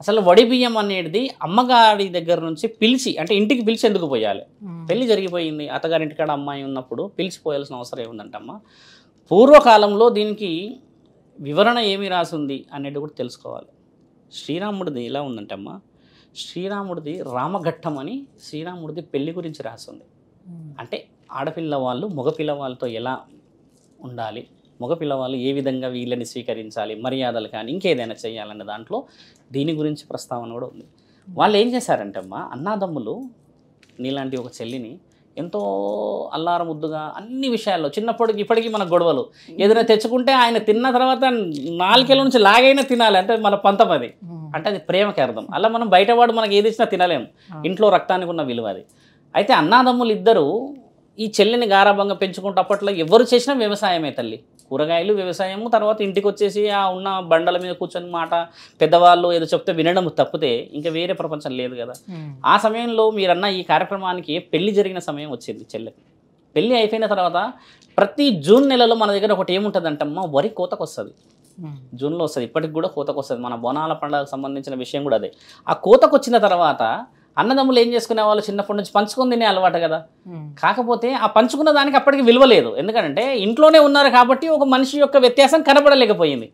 అసలు వడి బియ్యం అనేది అమ్మగారి దగ్గర నుంచి పిలిచి అంటే ఇంటికి పిలిచి ఎందుకు పోయాలి పెళ్లి జరిగిపోయింది అత్తగారి ఇంటికాడ అమ్మాయి ఉన్నప్పుడు పిలిచిపోయాల్సిన అవసరం ఏముందంటమ్మా పూర్వకాలంలో దీనికి వివరణ ఏమి రాసింది అనేది కూడా తెలుసుకోవాలి శ్రీరాముడిది ఇలా ఉందంటమ్మా శ్రీరాముడిది రామఘట్టం అని శ్రీరాముడిది పెళ్లి గురించి రాస్తుంది అంటే ఆడపిల్ల వాళ్ళు మగపిల్లవాళ్ళతో ఎలా ఉండాలి మగపిల్లవాళ్ళు ఏ విధంగా వీళ్ళని స్వీకరించాలి మర్యాదలు కానీ ఇంకేదైనా చేయాలనే దాంట్లో దీని గురించి ప్రస్తావన కూడా ఉంది వాళ్ళు ఏం చేశారంటే అమ్మా అన్నాదమ్ములు నీలాంటి ఒక చెల్లిని ఎంతో అల్లారం ముద్దుగా అన్ని విషయాల్లో చిన్నప్పటికి ఇప్పటికీ మన గొడవలు ఏదైనా తెచ్చుకుంటే ఆయన తిన్న తర్వాత నాలుగేళ్ళ నుంచి లాగైనా తినాలి అంటే మన పంతమది అంటే అది ప్రేమకి అర్థం అలా మనం బయటవాడు మనకి ఏది ఇచ్చినా తినలేము ఇంట్లో రక్తానికి ఉన్న విలువ అది అయితే అన్నాదమ్ములు ఇద్దరు ఈ చెల్లిని గారాభంగా పెంచుకుంటే అప్పట్లో ఎవరు చేసినా వ్యవసాయమే తల్లి కూరగాయలు వ్యవసాయము తర్వాత ఇంటికి వచ్చేసి ఆ ఉన్న బండల మీద కూర్చొని మాట పెద్దవాళ్ళు ఏదో చెప్తే వినడం తప్పితే ఇంకా వేరే ప్రపంచం లేదు కదా ఆ సమయంలో మీరన్న ఈ కార్యక్రమానికి పెళ్లి జరిగిన సమయం వచ్చింది చెల్లెకి పెళ్ళి అయిపోయిన తర్వాత ప్రతి జూన్ నెలలో మన దగ్గర ఒకటి ఏముంటుందంటమ్మా వరి కోతకు వస్తుంది Hmm. జూన్లో వస్తుంది ఇప్పటికి కూడా కోతకు వస్తుంది మన బోనాల పండుగకు సంబంధించిన విషయం కూడా అదే ఆ కోతకు వచ్చిన తర్వాత అన్నదమ్ములు ఏం చేసుకునే వాళ్ళు చిన్నప్పటి నుంచి పంచుకొని తినే అలవాటు కదా hmm. కాకపోతే ఆ పంచుకున్న దానికి అప్పటికి విలువ లేదు ఎందుకంటే ఇంట్లోనే ఉన్నారు కాబట్టి ఒక మనిషి యొక్క వ్యత్యాసం కనబడలేకపోయింది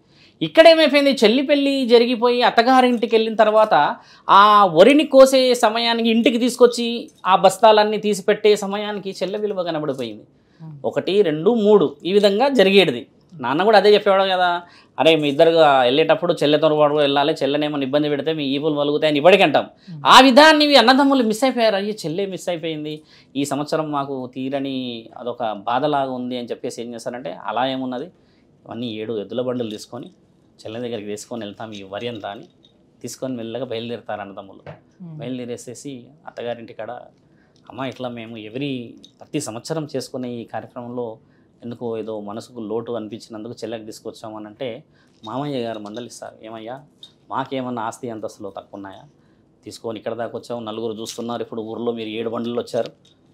ఇక్కడేమైపోయింది చెల్లి పెళ్ళి జరిగిపోయి అత్తగారింటికి వెళ్ళిన తర్వాత ఆ వరిని కోసే సమయానికి ఇంటికి తీసుకొచ్చి ఆ బస్తాలన్నీ తీసిపెట్టే సమయానికి చెల్లె విలువ కనబడిపోయింది hmm. ఒకటి రెండు మూడు ఈ విధంగా జరిగేది నాన్న కూడా అదే చెప్పేవాడు కదా అరే మీ ఇద్దరు వెళ్ళేటప్పుడు చెల్లెతో వాడు వెళ్ళాలి చెల్లెనేమో ఇబ్బంది పెడితే మీ ఈపులు మలుగుతాయని ఇప్పటికీ అంటాం ఆ విధాన్ని అన్నదమ్ములు మిస్ అయిపోయారు అయ్యి చెల్లె మిస్ అయిపోయింది ఈ సంవత్సరం మాకు తీరని అదొక బాధలాగా ఉంది అని చెప్పేసి ఏం చేస్తారంటే అలా ఏమున్నది ఇవన్నీ ఏడు ఎద్దుల బండులు తీసుకొని చెల్లె దగ్గరికి తీసుకొని వెళ్తాం ఈ వరి అంతా అని తీసుకొని మెల్లగా బయలుదేరుతారు అన్నదమ్ములు బయలుదేరేసేసి అత్తగారింటి కాడ అమ్మ ఇట్లా మేము ఎవరి ప్రతి సంవత్సరం చేసుకునే ఈ కార్యక్రమంలో ఎందుకు ఏదో మనసుకు లోటు అనిపించినందుకు చెల్లెకి తీసుకొచ్చామని అంటే మామయ్య గారు మండలిస్తారు ఏమయ్యా మాకేమన్నా ఆస్తి అంతస్తులో తక్కువ ఉన్నాయా తీసుకొని ఇక్కడ దాకా వచ్చాము నలుగురు చూస్తున్నారు ఇప్పుడు ఊర్లో మీరు ఏడు బండ్లు వచ్చారు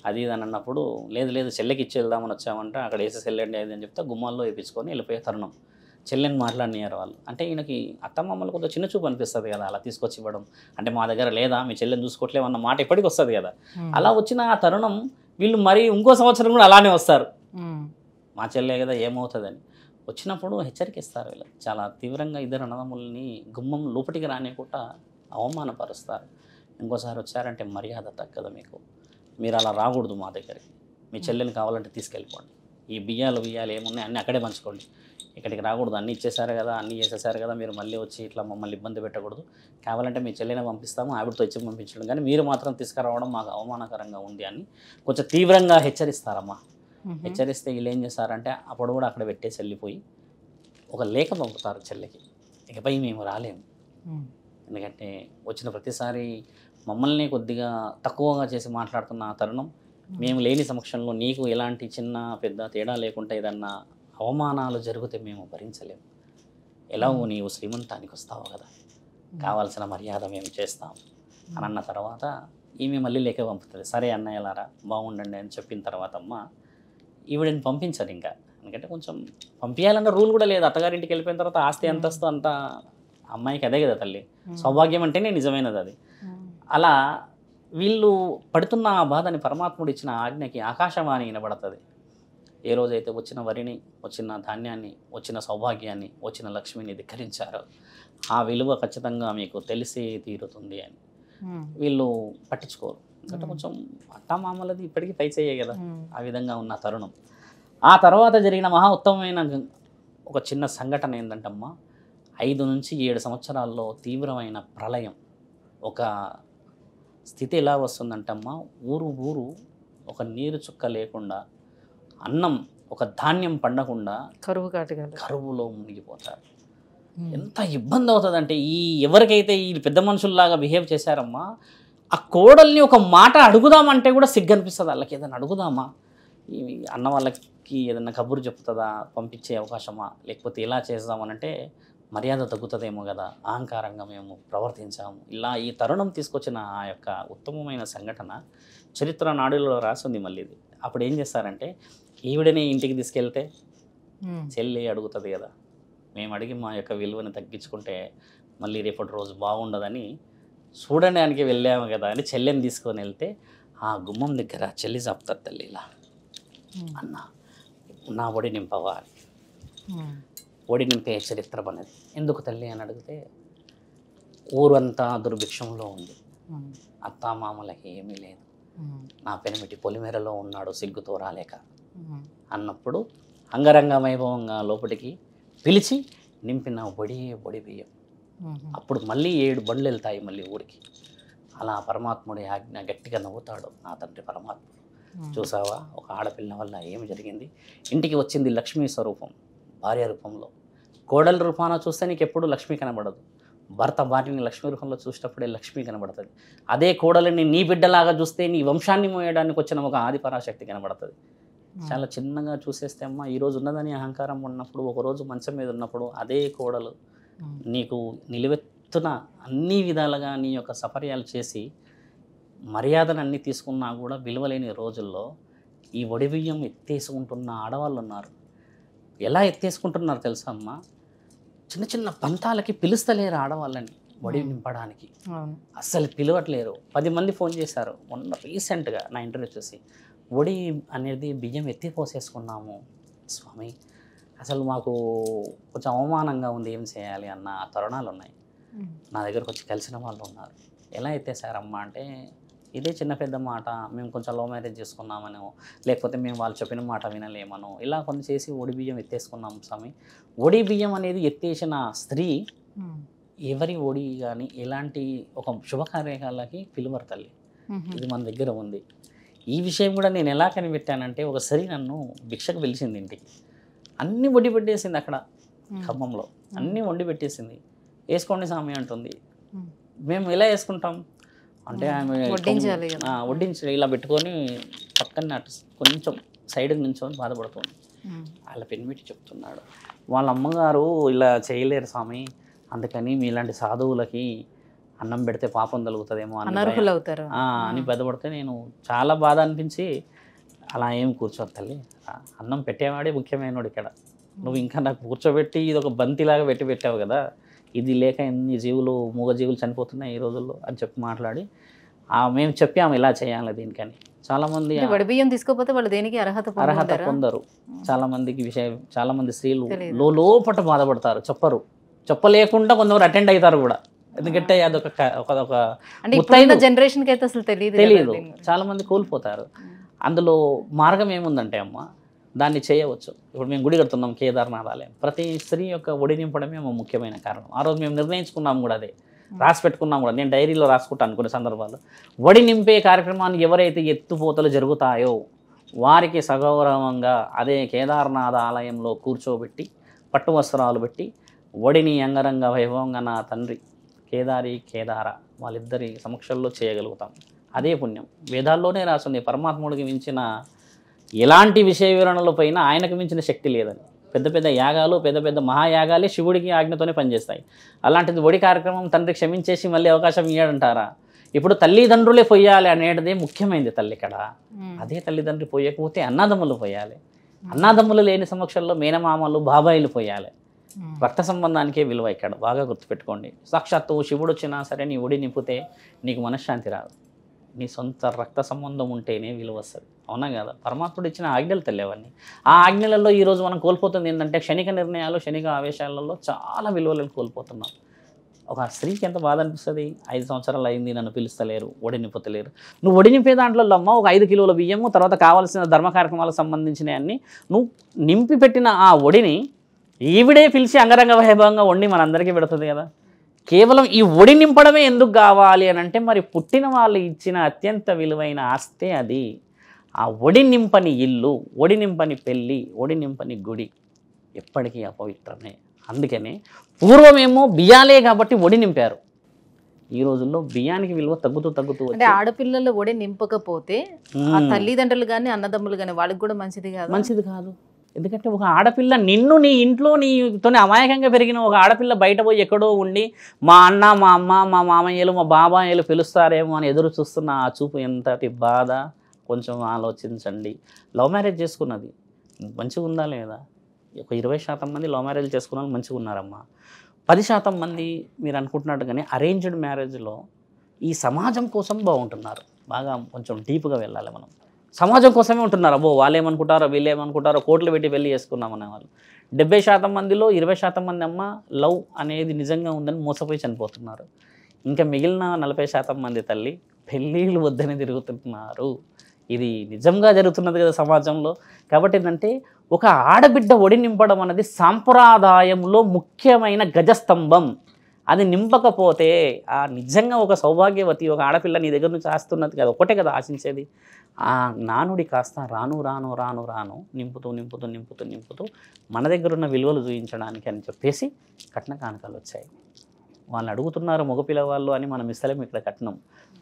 అది ఇది అని అన్నప్పుడు లేదు లేదు చెల్లెకి ఇచ్చి వెళ్దామని వచ్చామంటే అక్కడ వేసి చెల్లెండి అది అని చెప్తే గుమ్మాల్లో వేయించుకొని వెళ్ళిపోయే తరుణం చెల్లెని మాట్లాడినారు వాళ్ళు అంటే ఈయనకి అత్తమ్మమ్మలు కొంచెం చిన్న చూపు అనిపిస్తుంది కదా అలా తీసుకొచ్చి ఇవ్వడం అంటే మా దగ్గర లేదా మీ చెల్లెని చూసుకోవట్లేము అన్న మాట ఇప్పటికి వస్తుంది కదా అలా వచ్చిన ఆ తరుణం వీళ్ళు మరి ఇంకో సంవత్సరం కూడా అలానే వస్తారు మా చెల్లె కదా ఏమవుతుందని వచ్చినప్పుడు హెచ్చరికిస్తారు వీళ్ళు చాలా తీవ్రంగా ఇద్దరు అన్నదమ్ముల్ని గుమ్మం లోపటికి రానియకుండా అవమానపరుస్తారు ఇంకోసారి వచ్చారంటే మర్యాద తగ్గదు మీకు మీరు అలా రాకూడదు మా దగ్గరికి మీ చెల్లెని కావాలంటే తీసుకెళ్ళిపోండి ఈ బియ్యాలు బియ్యాలు ఏమున్నాయి అన్నీ అక్కడే పంచుకోండి ఇక్కడికి రాకూడదు అన్నీ ఇచ్చేసారు కదా అన్నీ చేసేసారు కదా మీరు మళ్ళీ వచ్చి ఇట్లా మమ్మల్ని ఇబ్బంది పెట్టకూడదు కావాలంటే మీ చెల్లెని పంపిస్తాము ఆవిడతో ఇచ్చి పంపించడం కానీ మీరు మాత్రం తీసుకురావడం మాకు అవమానకరంగా ఉంది అని కొంచెం తీవ్రంగా హెచ్చరిస్తారమ్మా హెచ్చరిస్తే వీళ్ళు ఏం చేస్తారంటే అప్పుడు కూడా అక్కడ పెట్టేసి వెళ్ళిపోయి ఒక లేఖ పంపుతారు చెల్లెకి ఇకపై మేము రాలేము ఎందుకంటే వచ్చిన ప్రతిసారి మమ్మల్ని కొద్దిగా తక్కువగా చేసి మాట్లాడుతున్న ఆ తరుణం మేము లేని సమక్షంలో నీకు ఎలాంటి చిన్న పెద్ద తేడా లేకుండా ఏదన్నా అవమానాలు జరిగితే మేము భరించలేము ఎలాగో నీవు శ్రీమంతానికి వస్తావు కదా కావాల్సిన మర్యాద మేము చేస్తాం అని అన్న తర్వాత ఈమె మళ్ళీ లేఖ పంపుతుంది సరే అన్నయ్యలారా బాగుండండి అని చెప్పిన తర్వాత అమ్మ ఈవిడని పంపించారు ఇంకా ఎందుకంటే కొంచెం పంపించాలన్న రూల్ కూడా లేదు అత్తగారింటికి వెళ్ళిపోయిన తర్వాత ఆస్తి అంతస్తు అంత అమ్మాయికి అదే కదా తల్లి సౌభాగ్యం అంటేనే నిజమైనది అది అలా వీళ్ళు పడుతున్న ఆ బాధని పరమాత్ముడు ఇచ్చిన ఆజ్ఞకి ఆకాశవాణి వినబడుతుంది ఏ రోజైతే వచ్చిన వరిని వచ్చిన ధాన్యాన్ని వచ్చిన సౌభాగ్యాన్ని వచ్చిన లక్ష్మిని ధిక్కరించారో ఆ విలువ ఖచ్చితంగా మీకు తెలిసి తీరుతుంది అని వీళ్ళు పట్టించుకోరు అంటే కొంచెం అత్తమామలది ఇప్పటికీ పై చేయే కదా ఆ విధంగా ఉన్న తరుణం ఆ తర్వాత జరిగిన మహా ఉత్తమమైన ఒక చిన్న సంఘటన ఏంటంటే అమ్మా ఐదు నుంచి ఏడు సంవత్సరాల్లో తీవ్రమైన ప్రళయం ఒక స్థితి ఎలా వస్తుందంటమ్మా ఊరు ఊరు ఒక నీరు చుక్క లేకుండా అన్నం ఒక ధాన్యం పండకుండా కరువు కరువులో మునిగిపోతారు ఎంత ఇబ్బంది అవుతుందంటే ఈ ఎవరికైతే ఈ పెద్ద మనుషుల్లాగా బిహేవ్ చేశారమ్మా ఆ కోడల్ని ఒక మాట అడుగుదామంటే కూడా సిగ్గనిపిస్తుంది వాళ్ళకి ఏదైనా అడుగుదామా అన్న వాళ్ళకి ఏదైనా కబురు చెప్తుందా పంపించే అవకాశమా లేకపోతే ఇలా చేద్దామనంటే మర్యాద తగ్గుతుందేమో కదా అహంకారంగా మేము ప్రవర్తించాము ఇలా ఈ తరుణం తీసుకొచ్చిన ఆ యొక్క ఉత్తమమైన సంఘటన చరిత్ర నాడులో రాసింది మళ్ళీ ఇది అప్పుడు ఏం చేస్తారంటే ఈవిడనే ఇంటికి తీసుకెళ్తే చెల్లి అడుగుతుంది కదా మేము అడిగి మా యొక్క విలువని తగ్గించుకుంటే మళ్ళీ రేపటి రోజు బాగుండదని చూడడానికి వెళ్ళాము కదా అని చెల్లెని తీసుకొని వెళ్తే ఆ గుమ్మం దగ్గర చెల్లి చెప్తారు తల్లి ఇలా అన్న నా ఒడి నింపవా ఒడి నింపే చరిత్ర అనేది ఎందుకు తల్లి అని అడిగితే ఊరంతా దుర్భిక్షంలో ఉంది అత్తామామలకి ఏమీ లేదు నా పెనిమిటి పొలిమేరలో ఉన్నాడు సిగ్గుతో రాలేక అన్నప్పుడు అంగరంగ వైభవంగా లోపలికి పిలిచి నింపిన ఒడి ఒడి బియ్యం అప్పుడు మళ్ళీ ఏడు బండ్లు వెళ్తాయి మళ్ళీ ఊరికి అలా పరమాత్ముడి ఆజ్ఞ గట్టిగా నవ్వుతాడు నా తండ్రి పరమాత్ముడు చూసావా ఒక ఆడపిల్ల వల్ల ఏమి జరిగింది ఇంటికి వచ్చింది లక్ష్మీ స్వరూపం భార్య రూపంలో కోడల రూపాన చూస్తే నీకు ఎప్పుడు లక్ష్మి కనబడదు భర్త భార్యని లక్ష్మీ రూపంలో చూసినప్పుడే లక్ష్మి కనబడుతుంది అదే కోడలని నీ బిడ్డలాగా చూస్తే నీ వంశాన్ని మోయడానికి వచ్చిన ఒక ఆదిపరాశక్తి కనబడుతుంది చాలా చిన్నగా చూసేస్తే అమ్మ ఈరోజు ఉన్నదని అహంకారం ఉన్నప్పుడు ఒకరోజు మంచం మీద ఉన్నప్పుడు అదే కోడలు నీకు నిలువెత్తున అన్ని విధాలుగా నీ యొక్క సపర్యాలు చేసి మర్యాదను అన్నీ తీసుకున్నా కూడా విలువలేని రోజుల్లో ఈ బియ్యం ఎత్తేసుకుంటున్న ఆడవాళ్ళు ఉన్నారు ఎలా ఎత్తేసుకుంటున్నారు తెలుసా అమ్మ చిన్న చిన్న పంతాలకి పిలుస్తలేరు ఆడవాళ్ళని వడి నింపడానికి అస్సలు పిలవట్లేరు పది మంది ఫోన్ చేశారు మొన్న రీసెంట్గా నా ఇంటర్వ్యూ చూసి ఒడి అనేది బియ్యం ఎత్తి స్వామి అసలు మాకు కొంచెం అవమానంగా ఉంది ఏం చేయాలి అన్న తరుణాలు ఉన్నాయి నా దగ్గరకు వచ్చి కలిసిన వాళ్ళు ఉన్నారు ఎలా అయితే సార్ అమ్మ అంటే ఇదే చిన్న పెద్ద మాట మేము కొంచెం లవ్ మ్యారేజ్ చేసుకున్నామనో లేకపోతే మేము వాళ్ళు చెప్పిన మాట వినలేమనో ఇలా కొన్ని చేసి ఒడి బియ్యం ఎత్తేసుకున్నాం స్వామి ఒడి బియ్యం అనేది ఎత్తేసిన స్త్రీ ఎవరి ఒడి కానీ ఎలాంటి ఒక శుభకార్యకాలకి పిలువరు తల్లి ఇది మన దగ్గర ఉంది ఈ విషయం కూడా నేను ఎలా కనిపెట్టానంటే ఒకసారి నన్ను భిక్షకు పిలిచింది ఇంటికి అన్నీ వడ్డి పెట్టేసింది అక్కడ ఖమ్మంలో అన్నీ వండి పెట్టేసింది వేసుకోండి స్వామి అంటుంది మేము ఎలా వేసుకుంటాం అంటే ఆమె వడ్డించి ఇలా పెట్టుకొని పక్కన అటు కొంచెం సైడ్ నుంచొని బాధపడుతుంది వాళ్ళ పెట్టి చెప్తున్నాడు వాళ్ళ అమ్మగారు ఇలా చేయలేరు స్వామి అందుకని మీలాంటి సాధువులకి అన్నం పెడితే పాపం తొలుగుతుందేమో అని అవుతారు అని బాధపడితే నేను చాలా బాధ అనిపించి అలా ఏం కూర్చోదు తల్లి అన్నం పెట్టేవాడే ముఖ్యమైన ఇక్కడ నువ్వు ఇంకా నాకు కూర్చోబెట్టి ఇది ఒక బంతిలాగా పెట్టి పెట్టావు కదా ఇది లేక ఎన్ని జీవులు మూగ జీవులు చనిపోతున్నాయి ఈ రోజుల్లో అని చెప్పి మాట్లాడి మేము చెప్పాము ఇలా చేయాలి దీనికని చాలా మంది బియ్యం తీసుకోకపోతే వాళ్ళు దేనికి అర్హత అర్హత పొందరు చాలా మందికి విషయం చాలా మంది స్త్రీలు లోపట బాధపడతారు చెప్పరు చెప్పలేకుండా కొంతమంది అటెండ్ అవుతారు కూడా ఎందుకంటే అదొక ఒక జనరేషన్ అయితే అసలు తెలియదు తెలియదు చాలా మంది కోల్పోతారు అందులో మార్గం ఏముందంటే అమ్మ దాన్ని చేయవచ్చు ఇప్పుడు మేము గుడి కడుతున్నాం కేదార్నాథ్ ఆలయం ప్రతి స్త్రీ యొక్క ఒడి నింపడమే మా ముఖ్యమైన కారణం ఆ రోజు మేము నిర్ణయించుకున్నాం కూడా అదే రాసి పెట్టుకున్నాం కూడా నేను డైరీలో రాసుకుంటాను కొన్ని సందర్భాలు వడి నింపే కార్యక్రమాన్ని ఎవరైతే ఎత్తుపోతలు జరుగుతాయో వారికి సగౌరవంగా అదే కేదార్నాథ్ ఆలయంలో కూర్చోబెట్టి పట్టు వస్త్రాలు పెట్టి వడిని అంగరంగ వైభవంగా నా తండ్రి కేదారి కేదార వాళ్ళిద్దరి సమక్షంలో చేయగలుగుతాం అదే పుణ్యం వేదాల్లోనే రాసుంది పరమాత్ముడికి మించిన ఎలాంటి విషయ వివరణలపైన ఆయనకు మించిన శక్తి లేదని పెద్ద పెద్ద యాగాలు పెద్ద పెద్ద మహాయాగాలే శివుడికి ఆజ్ఞతోనే పనిచేస్తాయి అలాంటిది ఒడి కార్యక్రమం తండ్రి క్షమించేసి మళ్ళీ అవకాశం ఇయ్యాడంటారా ఇప్పుడు తల్లిదండ్రులే పోయాలి అనేటిది ముఖ్యమైనది తల్లి ఇక్కడ అదే తల్లిదండ్రులు పోయకపోతే అన్నదమ్ములు పోయాలి అన్నదమ్ములు లేని సమక్షంలో మేనమామలు బాబాయిలు పోయాలి రక్త సంబంధానికే విలువ ఇక్కడ బాగా గుర్తుపెట్టుకోండి సాక్షాత్తు శివుడు వచ్చినా సరే నీ ఒడి నింపితే నీకు మనశ్శాంతి రాదు నీ సొంత రక్త సంబంధం ఉంటేనే విలువ వస్తుంది అవునా కదా పరమాత్ముడు ఇచ్చిన ఆజ్ఞలు తెలియవన్నీ ఆ ఆజ్ఞలలో ఈరోజు మనం కోల్పోతుంది ఏంటంటే క్షణిక నిర్ణయాలు క్షణిక ఆవేశాలలో చాలా విలువలను కోల్పోతున్నాం ఒక స్త్రీకి ఎంత బాధ అనిపిస్తుంది ఐదు సంవత్సరాలు అయింది నన్ను పిలుస్తలేరు ఒడినిపోతలేరు నువ్వు ఒడినిపే దాంట్లో అమ్మ ఒక ఐదు కిలోల బియ్యము తర్వాత కావాల్సిన ధర్మ కార్యక్రమాలకు సంబంధించిన అన్నీ నువ్వు నింపి పెట్టిన ఆ ఒడిని ఈవిడే పిలిచి అంగరంగ వైభవంగా వండి మనందరికీ పెడుతుంది కదా కేవలం ఈ ఒడి నింపడమే ఎందుకు కావాలి అని అంటే మరి పుట్టిన వాళ్ళు ఇచ్చిన అత్యంత విలువైన ఆస్తే అది ఆ ఒడి నింపని ఇల్లు ఒడి నింపని పెళ్ళి ఒడి నింపని గుడి ఎప్పటికీ అపవిత్రమే అందుకనే పూర్వమేమో బియ్యాలే కాబట్టి ఒడి నింపారు ఈ రోజుల్లో బియ్యానికి విలువ తగ్గుతూ తగ్గుతూ అంటే ఆడపిల్లలు ఒడి నింపకపోతే తల్లిదండ్రులు కానీ అన్నదమ్ములు కానీ వాళ్ళకి కూడా మంచిది కాదు మంచిది కాదు ఎందుకంటే ఒక ఆడపిల్ల నిన్ను నీ ఇంట్లో నీతోనే అమాయకంగా పెరిగిన ఒక ఆడపిల్ల బయట పోయి ఎక్కడో ఉండి మా అన్న మా అమ్మ మా మామయ్యలు మా బాబాయ్యలు పిలుస్తారేమో అని ఎదురు చూస్తున్న ఆ చూపు ఎంతటి బాధ కొంచెం ఆలోచించండి లవ్ మ్యారేజ్ చేసుకున్నది మంచిగా ఉందా లేదా ఒక ఇరవై శాతం మంది లవ్ మ్యారేజ్ చేసుకున్న వాళ్ళు మంచిగా ఉన్నారమ్మా పది శాతం మంది మీరు అనుకుంటున్నట్టుగానే అరేంజ్డ్ మ్యారేజ్లో ఈ సమాజం కోసం బాగుంటున్నారు బాగా కొంచెం డీప్గా వెళ్ళాలి మనం సమాజం కోసమే ఉంటున్నారు అబ్బో వాళ్ళు వీళ్ళు వీళ్ళేమనుకుంటారో కోట్లు పెట్టి పెళ్లి చేసుకున్నాం వాళ్ళు డెబ్బై శాతం మందిలో ఇరవై శాతం మంది అమ్మ లవ్ అనేది నిజంగా ఉందని మోసపోయి చనిపోతున్నారు ఇంకా మిగిలిన నలభై శాతం మంది తల్లి పెళ్ళిళ్ళు వద్దని తిరుగుతున్నారు ఇది నిజంగా జరుగుతున్నది కదా సమాజంలో కాబట్టి ఏంటంటే ఒక ఆడబిడ్డ ఒడి నింపడం అనేది సాంప్రదాయంలో ముఖ్యమైన గజస్తంభం అది నింపకపోతే ఆ నిజంగా ఒక సౌభాగ్యవతి ఒక ఆడపిల్ల నీ దగ్గర నుంచి ఆస్తున్నది కదా ఒకటే కదా ఆశించేది ఆ నానుడి కాస్త రాను రాను రాను రాను నింపుతూ నింపుతూ నింపుతూ నింపుతూ మన దగ్గర ఉన్న విలువలు చూపించడానికి అని చెప్పేసి కట్న కానుకలు వచ్చాయి వాళ్ళు అడుగుతున్నారు మగపిల్లవాళ్ళు అని మనం ఇస్తలేం ఇక్కడ కట్నం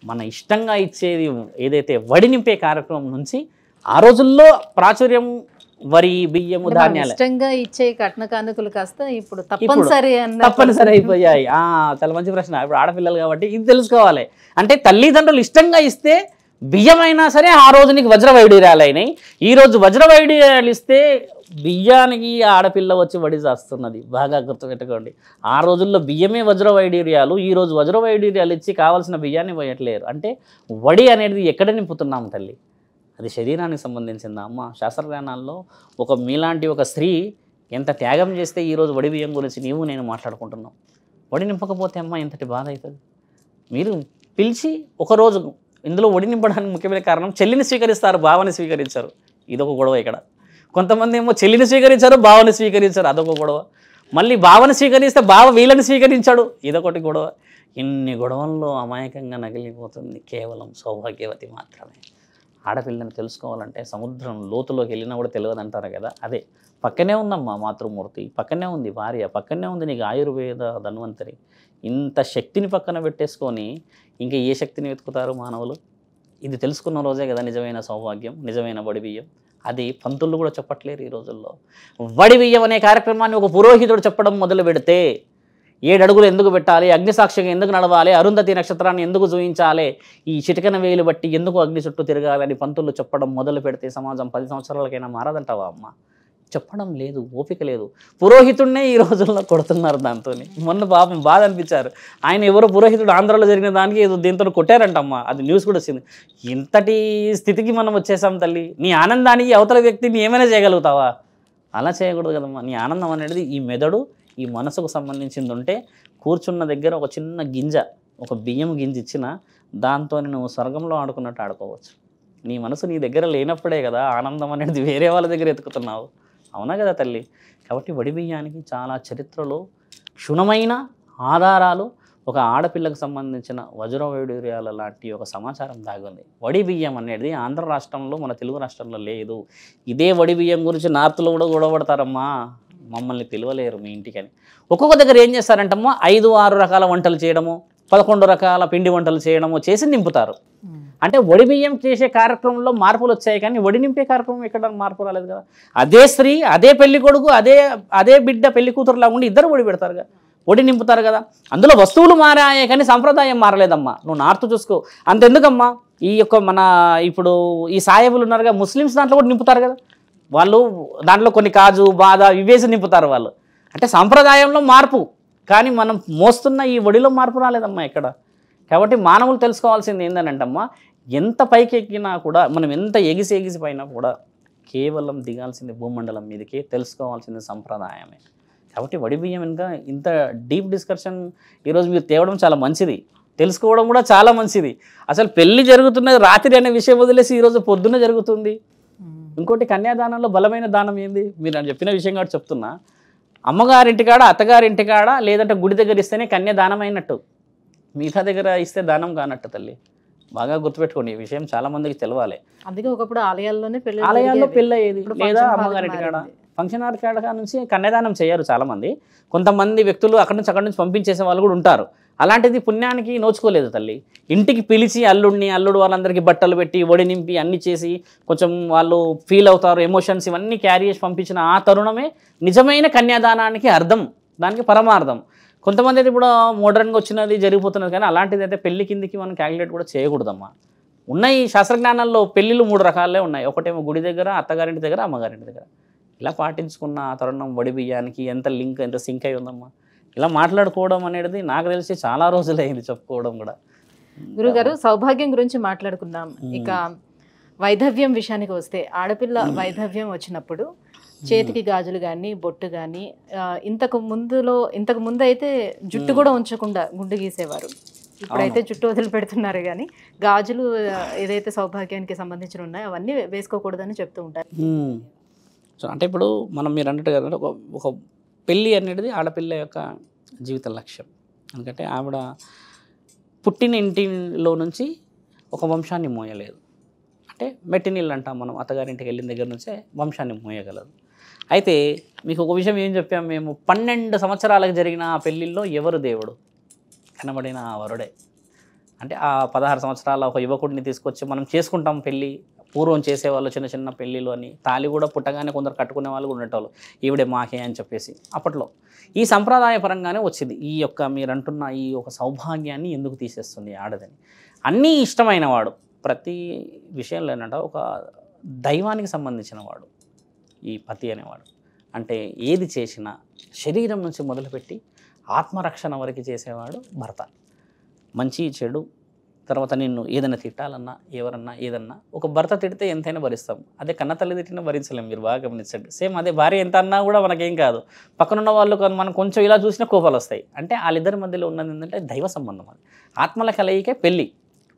మన ఇష్టంగా ఇచ్చేది ఏదైతే వడి నింపే కార్యక్రమం నుంచి ఆ రోజుల్లో ప్రాచుర్యం వరి బియ్యము ధాన్యాలు ఇష్టంగా ఇచ్చే కట్న కానుకలు కాస్త ఇప్పుడు తప్పనిసరి తప్పనిసరి అయిపోయాయి చాలా మంచి ప్రశ్న ఇప్పుడు ఆడపిల్లలు కాబట్టి ఇది తెలుసుకోవాలి అంటే తల్లిదండ్రులు ఇష్టంగా ఇస్తే బియ్యమైనా సరే ఆ రోజు నీకు వజ్రవైడూర్యాలు అయినాయి ఈరోజు వజ్రవైడూర్యాలు ఇస్తే బియ్యానికి ఆడపిల్ల వచ్చి వడి చేస్తున్నది బాగా గుర్తుపెట్టుకోండి ఆ రోజుల్లో బియ్యమే రోజు ఈరోజు వైడీరియాలు ఇచ్చి కావాల్సిన బియ్యాన్ని పోయట్లేరు అంటే వడి అనేది ఎక్కడ నింపుతున్నాం తల్లి అది శరీరానికి సంబంధించింది అమ్మ శాస్త్రజ్ఞానాల్లో ఒక మీలాంటి ఒక స్త్రీ ఎంత త్యాగం చేస్తే ఈరోజు వడి బియ్యం గురించి నీవు నేను మాట్లాడుకుంటున్నావు వడి నింపకపోతే అమ్మ ఎంతటి బాధ అవుతుంది మీరు పిలిచి ఒకరోజు ఇందులో వడి నింపడానికి ముఖ్యమైన కారణం చెల్లిని స్వీకరిస్తారు బావని స్వీకరించారు ఇదొక గొడవ ఇక్కడ కొంతమంది ఏమో చెల్లిని స్వీకరించారు బావని స్వీకరించారు అదొక గొడవ మళ్ళీ బావని స్వీకరిస్తే బావ వీళ్ళని స్వీకరించాడు ఇదొకటి గొడవ ఇన్ని గొడవల్లో అమాయకంగా నగిలిపోతుంది కేవలం సౌభాగ్యవతి మాత్రమే ఆడపిల్లని తెలుసుకోవాలంటే సముద్రం లోతులోకి వెళ్ళినా కూడా తెలియదు అంటారు కదా అదే పక్కనే ఉందమ్మా మాతృమూర్తి పక్కనే ఉంది భార్య పక్కనే ఉంది నీకు ఆయుర్వేద ధన్వంతరి ఇంత శక్తిని పక్కన పెట్టేసుకొని ఇంకా ఏ శక్తిని వెతుకుతారు మానవులు ఇది తెలుసుకున్న రోజే కదా నిజమైన సౌభాగ్యం నిజమైన వడిబియ్యం అది పంతులు కూడా చెప్పట్లేరు ఈ రోజుల్లో వడిబియ్యం అనే కార్యక్రమాన్ని ఒక పురోహితుడు చెప్పడం మొదలు పెడితే ఏడు అడుగులు ఎందుకు పెట్టాలి అగ్నిసాక్ష్యంగా ఎందుకు నడవాలి అరుంధతి నక్షత్రాన్ని ఎందుకు జూయించాలి ఈ చిటికన వేలు బట్టి ఎందుకు అగ్ని చుట్టూ తిరగాలని పంతులు చెప్పడం మొదలు పెడితే సమాజం పది సంవత్సరాలకైనా మారదంటావా అమ్మ చెప్పడం లేదు ఓపిక లేదు పురోహితుడినే ఈ రోజుల్లో కొడుతున్నారు దాంతో మొన్న పాపం బాధ అనిపించారు ఆయన ఎవరో పురోహితుడు ఆంధ్రాలో జరిగిన దానికి ఏదో దీంతో కొట్టారంటమ్మా అది న్యూస్ కూడా వచ్చింది ఇంతటి స్థితికి మనం వచ్చేసాం తల్లి నీ ఆనందానికి అవతల వ్యక్తిని ఏమైనా చేయగలుగుతావా అలా చేయకూడదు కదమ్మా నీ ఆనందం అనేది ఈ మెదడు ఈ మనసుకు సంబంధించింది ఉంటే కూర్చున్న దగ్గర ఒక చిన్న గింజ ఒక బియ్యం గింజ ఇచ్చిన దాంతో నువ్వు స్వర్గంలో ఆడుకున్నట్టు ఆడుకోవచ్చు నీ మనసు నీ దగ్గర లేనప్పుడే కదా ఆనందం అనేది వేరే వాళ్ళ దగ్గర ఎత్తుకుతున్నావు అవునా కదా తల్లి కాబట్టి వడి బియ్యానికి చాలా చరిత్రలో క్షుణమైన ఆధారాలు ఒక ఆడపిల్లకు సంబంధించిన వజ్రవైడూర్యాల లాంటి ఒక సమాచారం దాగుంది వడి బియ్యం అనేది ఆంధ్ర రాష్ట్రంలో మన తెలుగు రాష్ట్రంలో లేదు ఇదే వడి బియ్యం గురించి నార్త్లో కూడా పడతారమ్మా మమ్మల్ని తెలియలేరు మీ ఇంటికని ఒక్కొక్క దగ్గర ఏం చేస్తారంటమ్మో ఐదు ఆరు రకాల వంటలు చేయడము పదకొండు రకాల పిండి వంటలు చేయడము చేసి నింపుతారు అంటే వడి బియ్యం చేసే కార్యక్రమంలో మార్పులు వచ్చాయి కానీ వడి నింపే కార్యక్రమం ఎక్కడ మార్పు రాలేదు కదా అదే స్త్రీ అదే పెళ్లి కొడుకు అదే అదే బిడ్డ పెళ్లి కూతురులా ఉండి ఇద్దరు వడి పెడతారు కదా వడి నింపుతారు కదా అందులో వస్తువులు మారాయే కానీ సంప్రదాయం మారలేదమ్మా నువ్వు నార్త్ చూసుకో అంతెందుకమ్మా ఈ యొక్క మన ఇప్పుడు ఈ సాయబులు ఉన్నారుగా ముస్లిమ్స్ దాంట్లో కూడా నింపుతారు కదా వాళ్ళు దాంట్లో కొన్ని కాజు బాధ ఇవేసి నింపుతారు వాళ్ళు అంటే సంప్రదాయంలో మార్పు కానీ మనం మోస్తున్న ఈ ఒడిలో మార్పు రాలేదమ్మా ఇక్కడ కాబట్టి మానవులు తెలుసుకోవాల్సింది ఏంటనంటమ్మా ఎంత పైకి ఎక్కినా కూడా మనం ఎంత ఎగిసి ఎగిసి పైనా కూడా కేవలం దిగాల్సింది భూమండలం మీదకి తెలుసుకోవాల్సింది సంప్రదాయమే కాబట్టి వడిబియ్యం ఇంకా ఇంత డీప్ డిస్కషన్ ఈరోజు మీరు తేవడం చాలా మంచిది తెలుసుకోవడం కూడా చాలా మంచిది అసలు పెళ్ళి జరుగుతున్నది రాత్రి అనే విషయం వదిలేసి ఈరోజు పొద్దున్న జరుగుతుంది ఇంకోటి కన్యాదానంలో బలమైన దానం ఏంది మీరు నేను చెప్పిన విషయం కాబట్టి చెప్తున్నా అమ్మగారింటికాడ అత్తగారింటికాడ లేదంటే గుడి దగ్గర ఇస్తేనే కన్యాదానం అయినట్టు మిగతా దగ్గర ఇస్తే దానం కానట్టు తల్లి బాగా గుర్తుపెట్టుకోండి ఈ విషయం చాలా మందికి తెలవాలి అందుకే ఒకప్పుడు ఆలయాల్లోనే పెళ్లి ఆలయాల్లో పెళ్ళి అయ్యేది లేదా అమ్మగారింటి కాడ ఫంక్షన్ ఆర్ కాడ నుంచి కన్యాదానం చేయరు చాలామంది కొంతమంది వ్యక్తులు అక్కడి నుంచి అక్కడి నుంచి పంపించేసే వాళ్ళు కూడా ఉంటారు అలాంటిది పుణ్యానికి నోచుకోలేదు తల్లి ఇంటికి పిలిచి అల్లుడిని అల్లుడు వాళ్ళందరికీ బట్టలు పెట్టి ఒడి నింపి అన్ని చేసి కొంచెం వాళ్ళు ఫీల్ అవుతారు ఎమోషన్స్ ఇవన్నీ క్యారీ చేసి పంపించిన ఆ తరుణమే నిజమైన కన్యాదానానికి అర్థం దానికి పరమార్థం కొంతమంది అయితే ఇప్పుడు మోడర్న్గా వచ్చినది జరిగిపోతున్నది కానీ అలాంటిది అయితే పెళ్లి కిందికి మనం క్యాలిక్యులేట్ కూడా చేయకూడదమ్మా ఉన్నాయి శాస్త్రజ్ఞానాల్లో పెళ్ళిళ్ళు మూడు రకాలే ఉన్నాయి ఒకటేమో గుడి దగ్గర అత్తగారింటి దగ్గర అమ్మగారింటి దగ్గర ఇలా పాటించుకున్న ఆ తరుణం వడి బియ్యానికి ఎంత లింక్ ఎంత సింక్ అయి ఉందమ్మా ఇలా మాట్లాడుకోవడం అనేది నాకు తెలిసి చాలా రోజులైంది చెప్పుకోవడం కూడా గురుగారు సౌభాగ్యం గురించి మాట్లాడుకుందాం ఇక వైధవ్యం విషయానికి వస్తే ఆడపిల్ల వైధవ్యం వచ్చినప్పుడు చేతికి గాజులు కానీ బొట్టు కానీ ఇంతకు ముందులో ఇంతకు ముందు అయితే జుట్టు కూడా ఉంచకుండా గుండు గీసేవారు ఇప్పుడైతే జుట్టు వదిలి పెడుతున్నారు కానీ గాజులు ఏదైతే సౌభాగ్యానికి సంబంధించిన ఉన్నాయో అవన్నీ వేసుకోకూడదని చెప్తూ ఉంటారు అంటే ఇప్పుడు మనం మీరు అన్నట్టు కదా ఒక ఒక పెళ్ళి అనేది ఆడపిల్ల యొక్క జీవిత లక్ష్యం ఎందుకంటే ఆవిడ పుట్టిన ఇంటిలో నుంచి ఒక వంశాన్ని మోయలేదు అంటే మెట్టినీళ్ళు అంటాం మనం అత్తగారింటికి వెళ్ళిన దగ్గర నుంచే వంశాన్ని మోయగలదు అయితే మీకు ఒక విషయం ఏం చెప్పాము మేము పన్నెండు సంవత్సరాలకు జరిగిన ఆ పెళ్ళిల్లో ఎవరు దేవుడు కనబడిన ఆ వరుడే అంటే ఆ పదహారు సంవత్సరాల ఒక యువకుడిని తీసుకొచ్చి మనం చేసుకుంటాం పెళ్ళి పూర్వం చేసేవాళ్ళు చిన్న చిన్న పెళ్ళిళ్ళు అని తాళి కూడా పుట్టగానే కొందరు కట్టుకునే వాళ్ళు కూడా ఉండేటోళ్ళు ఈవిడే మాకే అని చెప్పేసి అప్పట్లో ఈ సంప్రదాయ పరంగానే వచ్చింది ఈ యొక్క మీరు అంటున్న ఈ ఒక సౌభాగ్యాన్ని ఎందుకు తీసేస్తుంది ఆడదని అన్నీ ఇష్టమైన వాడు ప్రతి విషయంలో ఏంటంటే ఒక దైవానికి సంబంధించిన వాడు ఈ పతి అనేవాడు అంటే ఏది చేసినా శరీరం నుంచి మొదలుపెట్టి ఆత్మరక్షణ వరకు చేసేవాడు భర్త మంచి చెడు తర్వాత నిన్ను ఏదైనా తిట్టాలన్నా ఎవరన్నా ఏదన్నా ఒక భర్త తిడితే ఎంతైనా భరిస్తాం అదే కన్న తల్లి తిట్టినా భరించలేం మీరు బాగా గమనించండి సేమ్ అదే భార్య ఎంత అన్నా కూడా మనకేం కాదు పక్కనున్న వాళ్ళు మనం కొంచెం ఇలా చూసినా కోపాలు వస్తాయి అంటే వాళ్ళిద్దరి మధ్యలో ఉన్నది ఏంటంటే దైవ సంబంధం అది ఆత్మల కలయికే పెళ్ళి